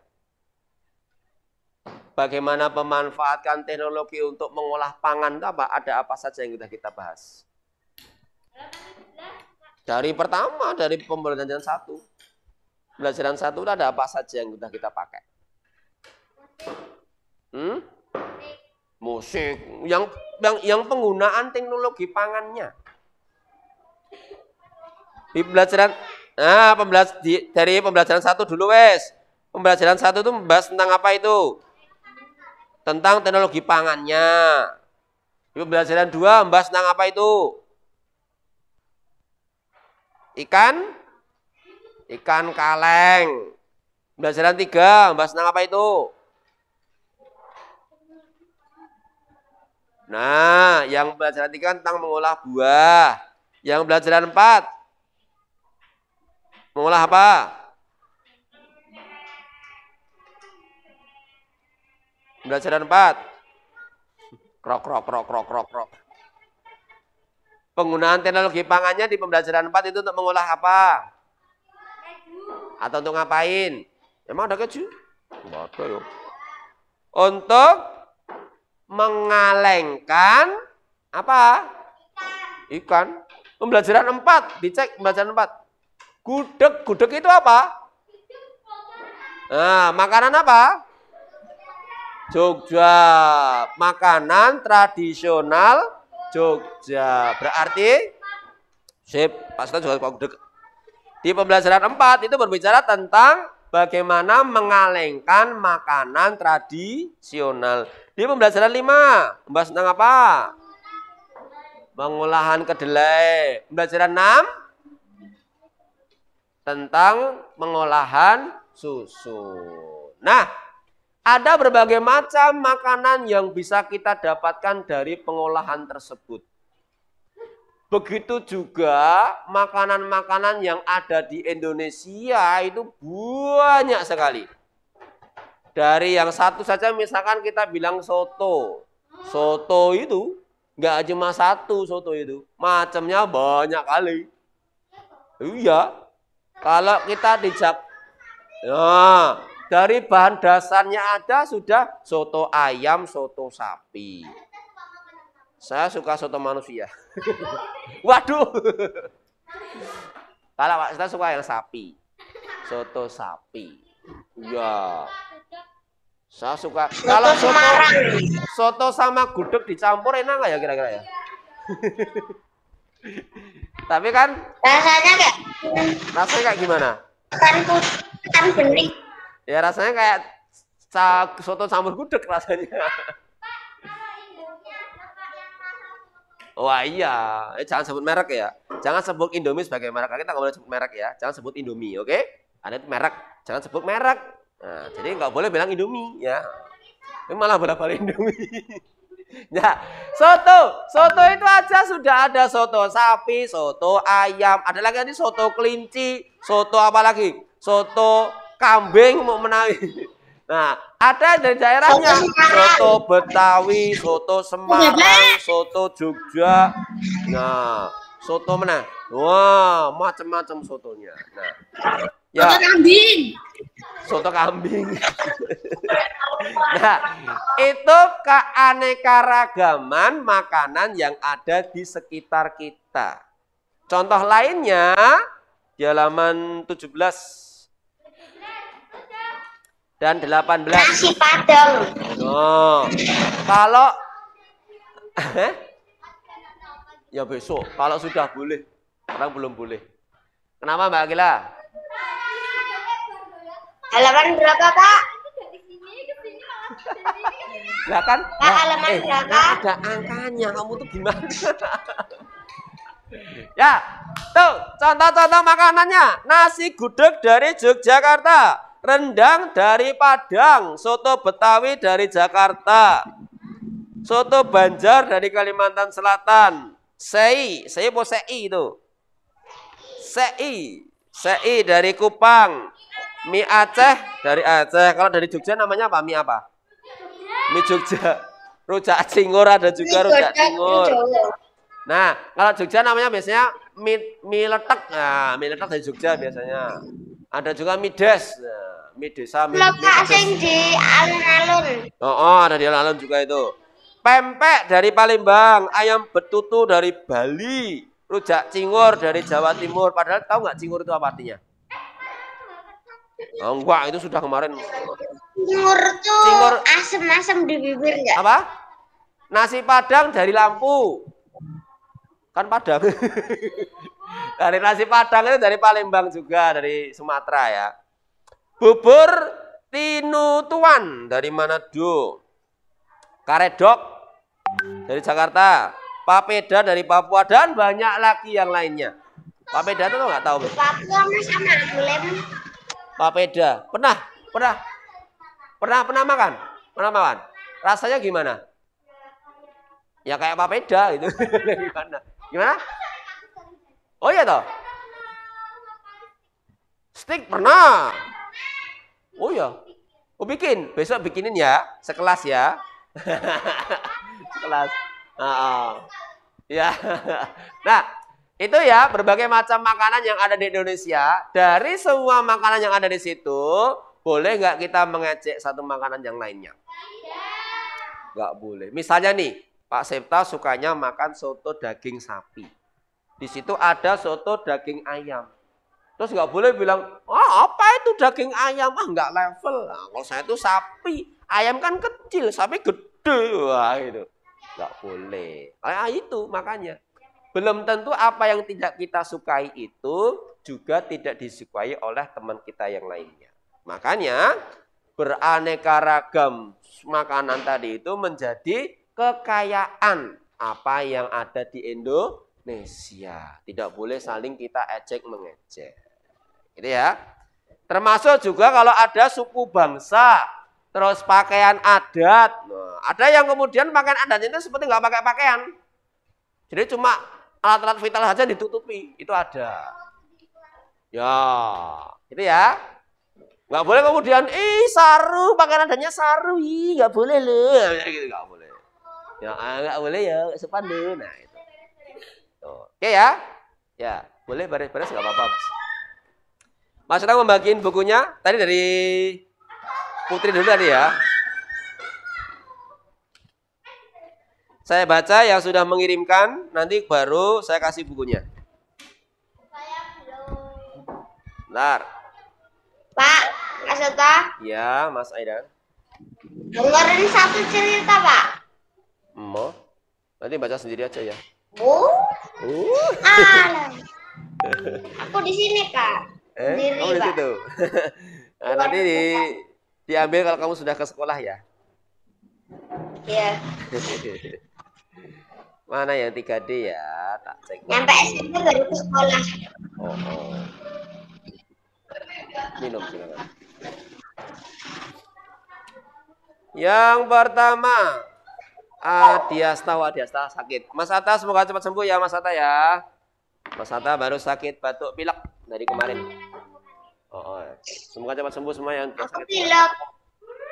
bagaimana memanfaatkan teknologi untuk mengolah pangan apa? Ada apa saja yang sudah kita bahas? Dari pertama, dari pembelajaran satu. Pembelajaran satu ada apa saja yang sudah kita pakai? Hmm? Musik. Yang, yang, yang penggunaan teknologi pangannya. Di pembelajaran, nah, pembelajaran dari pembelajaran satu dulu wes. Pembelajaran satu itu membahas tentang apa itu? tentang teknologi pangannya. Ibu pembelajaran dua, membahas tentang apa itu? Ikan ikan kaleng. Pelajaran tiga membahas tentang apa itu? Nah, yang pelajaran tiga kan tentang mengolah buah. Yang pelajaran empat mengolah apa? Pembelajaran empat. Krok, krok, krok, krok, krok, krok. Penggunaan teknologi pangannya di pembelajaran empat itu untuk mengolah apa? Atau untuk ngapain? Emang ada keju? ada ya. Untuk mengalengkan apa? Ikan. Pembelajaran empat, dicek pembelajaran empat. Gudeg, gudeg itu apa? Nah, makanan apa? Jogja. Makanan tradisional Jogja. Berarti sip, pasti juga kok Di pembelajaran 4 itu berbicara tentang bagaimana mengalengkan makanan tradisional. Di pembelajaran 5 membahas tentang apa? Pengolahan kedelai. Pembelajaran 6 tentang pengolahan susu. Nah, ada berbagai macam makanan yang bisa kita dapatkan dari pengolahan tersebut. Begitu juga makanan-makanan yang ada di Indonesia itu banyak sekali. Dari yang satu saja misalkan kita bilang soto. Soto itu nggak cuma satu soto itu. Macamnya banyak kali. Iya. Kalau kita dijak, Nah, dari bahan dasarnya ada sudah soto ayam, soto sapi. Saya suka soto manusia. *laughs* Waduh. Kalau Pak kita suka yang sapi. Soto sapi. Ya, Saya suka kalau soto soto sama gudeg dicampur enak nggak ya kira-kira ya? *laughs* Tapi kan rasanya kayak rasanya kayak gimana? Kan kan bening. Ya rasanya kayak soto campur gudeg rasanya. Oh iya, eh, jangan sebut merek ya. Jangan sebut Indomie sebagai merek. Kita nggak boleh sebut merek ya. Jangan sebut Indomie, oke? Okay? Ada merek, jangan sebut merek. Nah, jadi nggak boleh bilang Indomie ya. Ini malah berapa balik Indomie. *laughs* ya, soto, soto itu aja sudah ada soto sapi, soto ayam, ada lagi nanti soto kelinci, soto apa lagi? Soto kambing mau menawi. Nah, ada dari daerahnya soto Betawi, soto Semarang, soto Jogja. Nah, soto mana? Wah, macam-macam sotonya. Nah. Ya. Soto kambing. Soto kambing. *laughs* nah, itu keanekaragaman makanan yang ada di sekitar kita. Contoh lainnya di halaman 17 dan 18. Nasi padang. Oh. Kalau *laughs* eh? Ya besok, kalau sudah boleh. Sekarang belum boleh. Kenapa Mbak Akila? Halaman berapa, Pak? Lah kan? Kak, halaman eh, berapa? Ada angkanya, kamu tuh gimana? *laughs* ya, tuh contoh-contoh makanannya. Nasi gudeg dari Yogyakarta. Rendang dari Padang, soto Betawi dari Jakarta, soto Banjar dari Kalimantan Selatan, sei, sei po sei itu, sei, sei dari Kupang, mie Aceh dari Aceh. Kalau dari Jogja namanya apa? Mie apa? Mie Jogja, rujak cingur ada juga rujak cingur. Nah, kalau Jogja namanya biasanya mie, mie letek. Nah, mie letek dari Jogja biasanya. Ada juga des. Nah mie desa mie, desa, sing di alun-alun oh, oh ada di alun-alun juga itu pempek dari Palembang ayam betutu dari Bali rujak cingur dari Jawa Timur padahal tahu nggak cingur itu apa artinya Oh, enggak, itu sudah kemarin. Cingur tuh cingur. asem-asem di bibir enggak? Apa? Nasi Padang dari Lampu. Kan Padang. *laughs* dari nasi Padang itu dari Palembang juga, dari Sumatera ya. Bubur tinutuan dari mana Manado. Karedok dari Jakarta. Papeda dari Papua dan banyak lagi yang lainnya. Papeda itu nggak tahu. Papua sama Papeda pernah pernah pernah pernah makan pernah makan. Rasanya gimana? Ya kayak papeda gitu. *laughs* gimana? Gimana? Oh iya toh. Stick pernah. Oh ya. Oh bikin. Besok bikinin ya. Sekelas ya. *laughs* Sekelas. Oh, Ya. *laughs* nah, itu ya berbagai macam makanan yang ada di Indonesia. Dari semua makanan yang ada di situ, boleh nggak kita mengecek satu makanan yang lainnya? Nggak boleh. Misalnya nih, Pak Septa sukanya makan soto daging sapi. Di situ ada soto daging ayam. Terus nggak boleh bilang, oh apa itu daging ayam? Ah nggak level. Nah, kalau saya itu sapi, ayam kan kecil, sapi gede. Wah itu nggak boleh. Ah itu makanya. Belum tentu apa yang tidak kita sukai itu juga tidak disukai oleh teman kita yang lainnya. Makanya beraneka ragam makanan tadi itu menjadi kekayaan apa yang ada di Indonesia. Tidak boleh saling kita ejek mengejek. Gitu ya. Termasuk juga kalau ada suku bangsa, terus pakaian adat. Nah, ada yang kemudian pakaian adat itu seperti nggak pakai pakaian. Jadi cuma alat-alat vital saja ditutupi, itu ada. Ya, gitu ya. Nggak boleh kemudian, ih saru, pakaian adatnya saru, ih nggak boleh loh. Gitu, nggak boleh. Ya, ah, nggak boleh ya, sepandu. Nah, itu. Oke ya. Ya, boleh baris-baris nggak apa-apa, Mas. Mas Rang membagiin bukunya tadi dari Putri dulu tadi ya. Saya baca yang sudah mengirimkan, nanti baru saya kasih bukunya. Bentar. Pak, Mas Ota. Ya, Mas Aidan. Dengerin satu cerita, Pak. Mau? Nanti baca sendiri aja ya. Bu. Uh. Ah, *laughs* aku di sini, Kak. Eh? Sendiri, oh, di situ. nah, nanti di, diambil kalau kamu sudah ke sekolah ya. Iya. *laughs* Mana yang 3D ya? Tak cek. Nyampe SMP kan baru ke sekolah. Oh, oh. Minum silakan. Yang pertama, Adiasta, Adiasta sakit. Mas Ata semoga cepat sembuh ya Mas Ata ya. Mas Hatta baru sakit batuk pilek dari kemarin. Oh, oh. semoga cepat sembuh semua yang sakit. Pilek.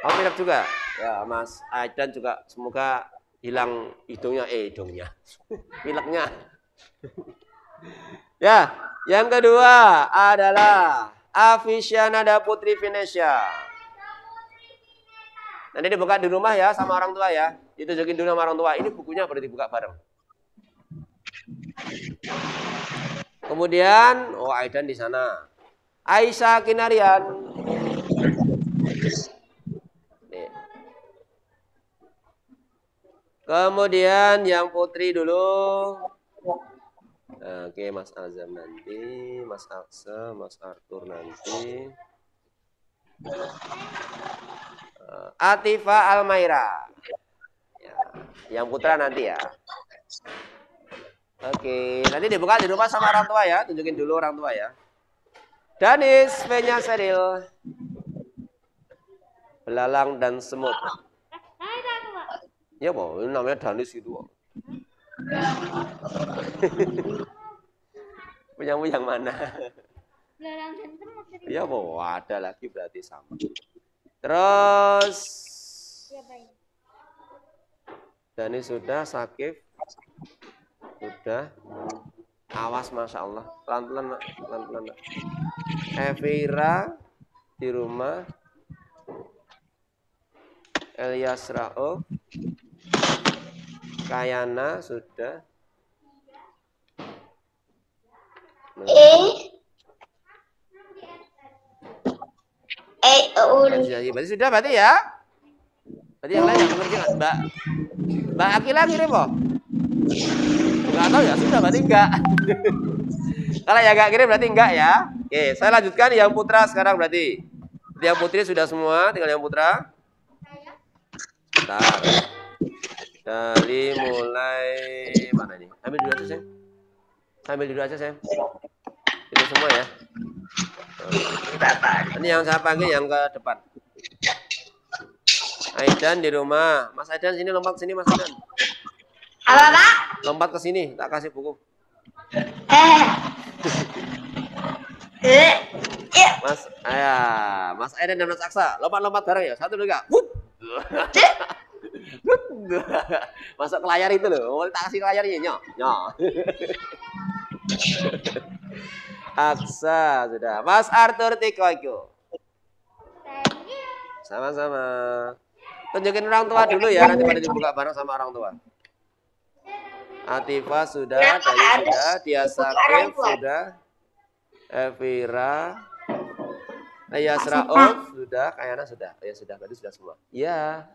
Oh, pilek juga. Ya, Mas Aidan juga semoga hilang hidungnya eh hidungnya. *laughs* Pileknya. *laughs* ya, yang kedua adalah da Putri Finesia. Nanti dibuka di rumah ya sama orang tua ya. Ditunjukin dulu sama orang tua. Ini bukunya berarti dibuka bareng. Kemudian, oh Aidan di sana. Aisyah Kinarian. Kemudian yang putri dulu. Oke, Mas Azam nanti, Mas Aksa, Mas Arthur nanti. Eh, Atifa Almaira. Ya, yang putra nanti ya. Oke, nanti dibuka di rumah sama orang tua ya. Tunjukin dulu orang tua ya. Danis, V-nya seril. Belalang dan semut. Ya, Pak. Ini namanya Danis gitu, *laughs* Punyamu yang mana? Belalang dan semut. Iya, Pak. Ada lagi berarti sama. Terus. Danis sudah, sakit. Sudah. Awas Masya Allah. Pelan-pelan nak. Pelan-pelan nak. Evira eh, di rumah. Elias Rao Kayana sudah. Eh. Eh, berarti sudah berarti ya? Berarti yang lain yang mengerti Mbak Mbak Akila kirim kok? nggak tahu ya sudah berarti enggak kalau ya enggak kirim berarti enggak ya oke saya lanjutkan yang putra sekarang berarti yang putri sudah semua tinggal yang putra Bentar. dari mulai mana ini? ambil dulu aja saya ambil dulu aja saya itu semua ya ini yang saya panggil yang ke depan Aidan di rumah Mas Aidan sini lompat sini Mas Aidan apa, Pak? Lompat ke sini, tak kasih buku. Eh. eh. eh. Mas, ayo. Ya, Mas Eden dan Mas Aksa, lompat-lompat bareng ya. Satu, dua, tiga. Wup. Masuk ke layar itu loh. Mau oh, tak kasih ke layarnya, nyok. Nyok. Aksa sudah. Mas Arthur itu. Sama-sama. Tunjukin orang tua dulu ya, nanti pada dibuka bareng sama orang tua. Atifa sudah, Kenapa Dayu sudah, Dia sakit sudah, Evira, eh, Yasra Of sudah, Kayana sudah. Oh, ya sudah, tadi sudah semua. Iya.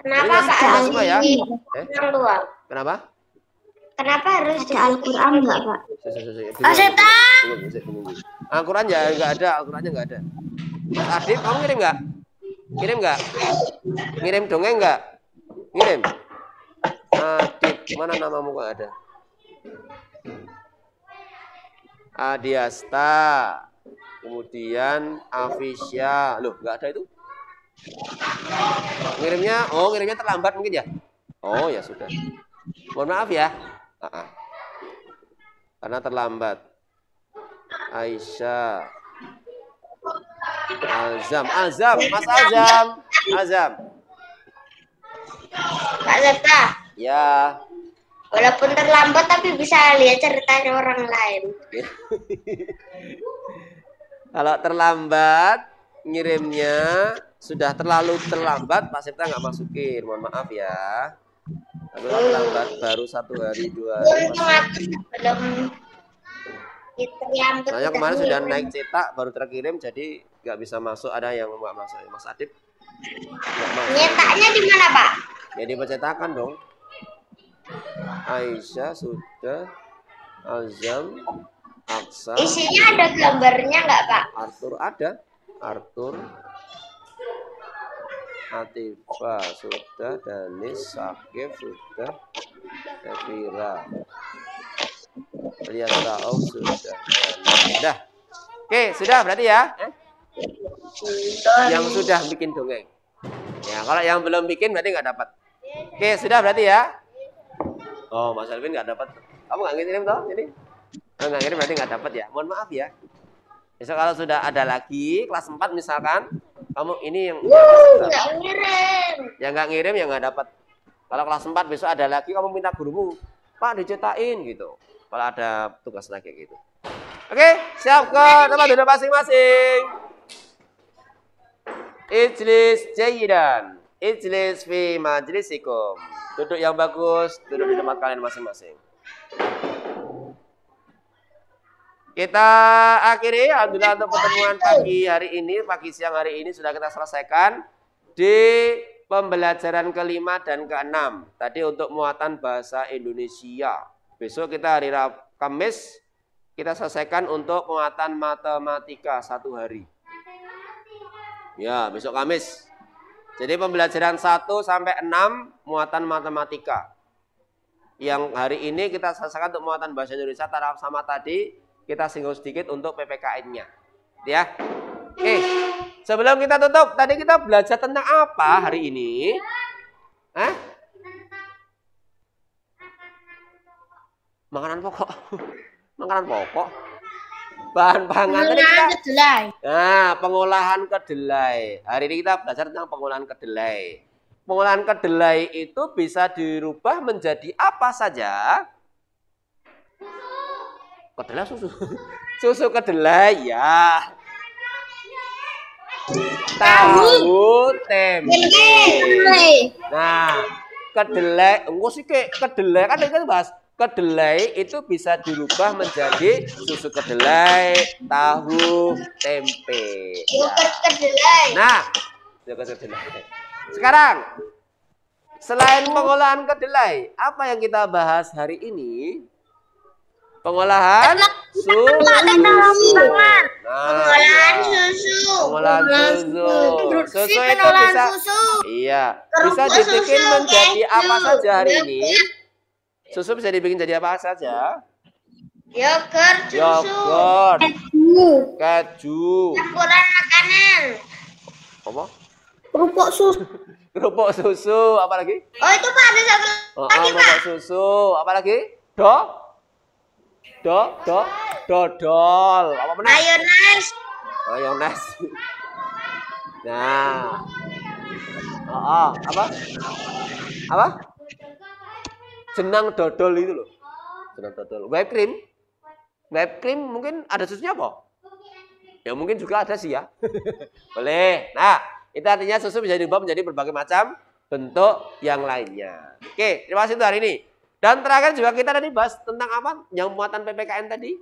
Kenapa pak? semua ya? Eh? Kenapa? Kenapa harus di Al-Qur'an enggak, Pak? Al-Qur'an ya enggak ada, Al-Qur'annya enggak ada. Mas Adib, kamu ngirim enggak? Ngirim enggak? Ngirim dongeng enggak? Ngirim. Mana namamu kok ada? Adiasta. Kemudian Afisya. Loh, nggak ada itu? Ngirimnya, oh ngirimnya terlambat mungkin ya? Oh ya sudah. Mohon maaf ya. Uh -uh. Karena terlambat. Aisyah. Azam, Azam, Mas Azam, Azam. Kak Zeta. Ya. Walaupun terlambat tapi bisa lihat ceritanya orang lain. *laughs* Kalau terlambat ngirimnya sudah terlalu terlambat Pak Septa nggak masukin. Mohon maaf ya. Kalau hmm. terlambat baru satu hari dua hari. Belum terlambat. Saya kemarin sudah naik cetak baru terkirim jadi nggak bisa masuk ada yang nggak masuk. Mas Adip. Nyetaknya di mana Pak? Ya di percetakan dong. Aisyah sudah Azam Aksa. Isinya ada gambarnya enggak Pak? Arthur ada. Arthur Atifa sudah Danis Sakif sudah Devira Lihat Tauf sudah Sudah Oke sudah berarti ya Yang sudah bikin dongeng Ya kalau yang belum bikin berarti nggak dapat Oke sudah berarti ya Oh, Mas Alvin nggak dapat. Kamu nggak ngirim toh? Jadi oh, nggak ngirim berarti nggak dapat ya. Mohon maaf ya. Besok kalau sudah ada lagi kelas 4 misalkan, kamu ini yang nggak ngirim. Yang nggak ngirim yang nggak dapat. Kalau kelas 4 besok ada lagi kamu minta gurumu, Pak dicetain gitu. Kalau ada tugas lagi gitu. Oke, siap ke tempat duduk masing-masing. Ijlis jayidan. Ijlis fi majlisikum. Duduk yang bagus, duduk di tempat kalian masing-masing. Kita akhiri alhamdulillah untuk pertemuan pagi hari ini, pagi siang hari ini sudah kita selesaikan di pembelajaran kelima dan keenam. Tadi untuk muatan bahasa Indonesia. Besok kita hari Rab Kamis kita selesaikan untuk muatan matematika satu hari. Ya, besok Kamis. Jadi pembelajaran 1 sampai 6 muatan matematika. Yang hari ini kita selesaikan untuk muatan bahasa Indonesia taraf sama tadi, kita singgung sedikit untuk PPKN-nya. Gitu ya. Oke. Sebelum kita tutup, tadi kita belajar tentang apa hari ini? Hah? Makanan pokok. *laughs* Makanan pokok bahan pangan tadi kita kedelai. Nah, pengolahan kedelai. Hari ini kita belajar tentang pengolahan kedelai. Pengolahan kedelai itu bisa dirubah menjadi apa saja? Kedelai susu. *laughs* Susu kedelai ya. Tahu tempe. Nah, kedelai, enggak sih ke kedelai kan kita bahas kedelai itu bisa dirubah menjadi susu kedelai, tahu, tempe. ya. kedelai. Nah, ya, kedelai. Sekarang selain pengolahan kedelai, apa yang kita bahas hari ini? Pengolahan susu. Pengolahan susu. Pengolahan susu. Susu itu bisa. Iya, bisa dibikin menjadi apa saja hari ini. Susu bisa dibikin jadi apa saja? Yogurt, susu. Yogurt. Keju. Keju. Campuran makanan. Apa? Kerupuk susu. *laughs* Kerupuk susu, apa lagi? Oh, itu Pak ada satu oh, lagi, oh, Pak. Kerupuk susu, apa lagi? Do? Do, do, dodol. Apa benar? Mayones. Mayones. Nah. Oh, oh, apa? Apa? jenang dodol itu loh. Jenang dodol. Web cream. web cream mungkin ada susunya apa? Ya mungkin juga ada sih ya. *laughs* Boleh. Nah, itu artinya susu bisa diubah menjadi berbagai macam bentuk yang lainnya. Oke, terima kasih untuk hari ini. Dan terakhir juga kita tadi bahas tentang apa? Yang muatan PPKN tadi.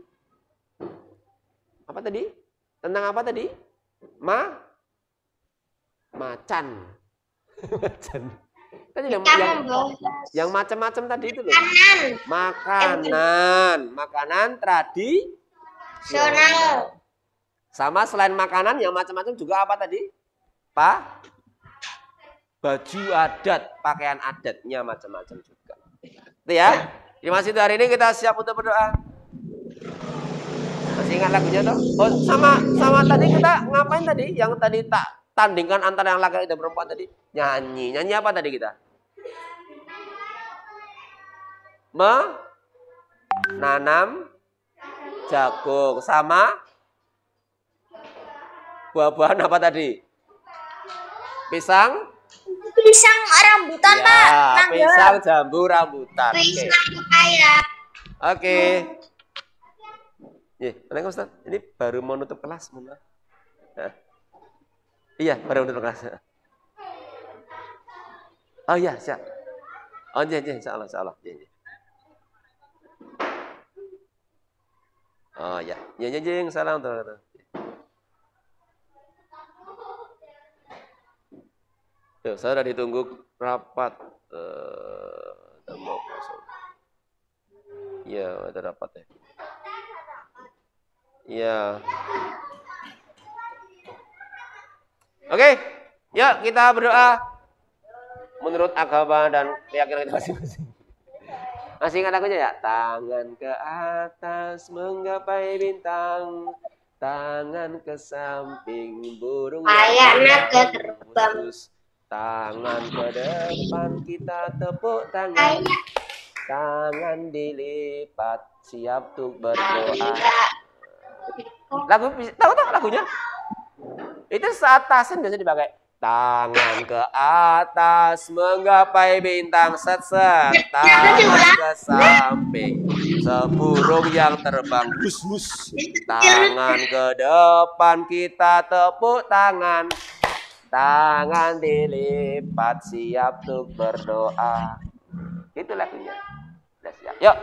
Apa tadi? Tentang apa tadi? Ma macan. *laughs* macan. Kan yang yang, yang macam-macam tadi itu loh. Makanan. Makanan tradisional Sama selain makanan yang macam-macam juga apa tadi? Pak baju adat, pakaian adatnya macam-macam juga. Itu ya. Terima kasih hari ini kita siap untuk berdoa. Masih ingat lagunya toh? Oh, sama sama tadi kita ngapain tadi? Yang tadi tak tandingkan antara yang laki-laki dan perempuan tadi? Nyanyi. Nyanyi apa tadi kita? nanam, jagung sama buah-buahan apa tadi? Pisang? Pisang rambutan, ya, Pak. Pisang jambu rambutan. oke Oke. Okay. Hmm. Ini baru menutup kelas, semua. Iya, pada untuk kelas. Oh iya, siap. Oh iya, iya, insya Allah, insya Allah. Iya, iya. Oh iya, iya, iya, iya, salam. Tuh, saya sudah ditunggu rapat. Eh, Iya, ada rapat ya. Iya. Oke, okay? yuk kita berdoa menurut agama dan keyakinan kita masing-masing. Masih ingat lagunya ya? Tangan ke atas menggapai bintang, tangan ke samping burung nak ke terbang. Tangan ke depan kita tepuk tangan. Tangan dilipat siap untuk berdoa. Lagu tahu tak lagunya? Itu saat tasin biasanya dipakai. Tangan ke atas menggapai bintang set set. Tangan ke samping seburung yang terbang bus bus. Tangan ke depan kita tepuk tangan. Tangan dilipat siap untuk berdoa. Itu lagunya. Sudah siap. Yuk.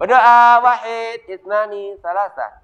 Berdoa wahid, itnani, salasah.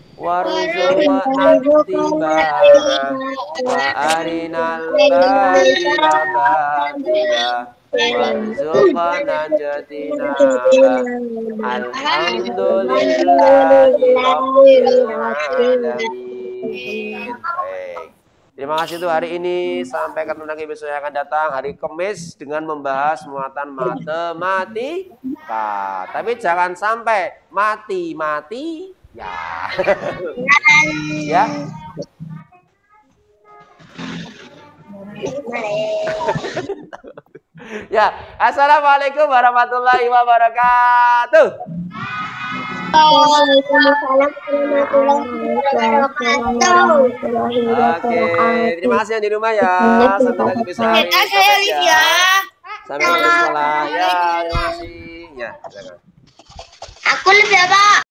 Terima kasih tuh hari ini sampai ketemu lagi besok yang akan datang hari Kamis dengan membahas muatan matematika. Tapi jangan sampai mati-mati Ya. ya. *laughs* ya, assalamualaikum warahmatullahi wabarakatuh. Oke, terima kasih yang di rumah ya. Sampai lagi bisa. kasih ya. Livia. Sampai lagi Ya, terima kasih. Ya, Aku lebih apa?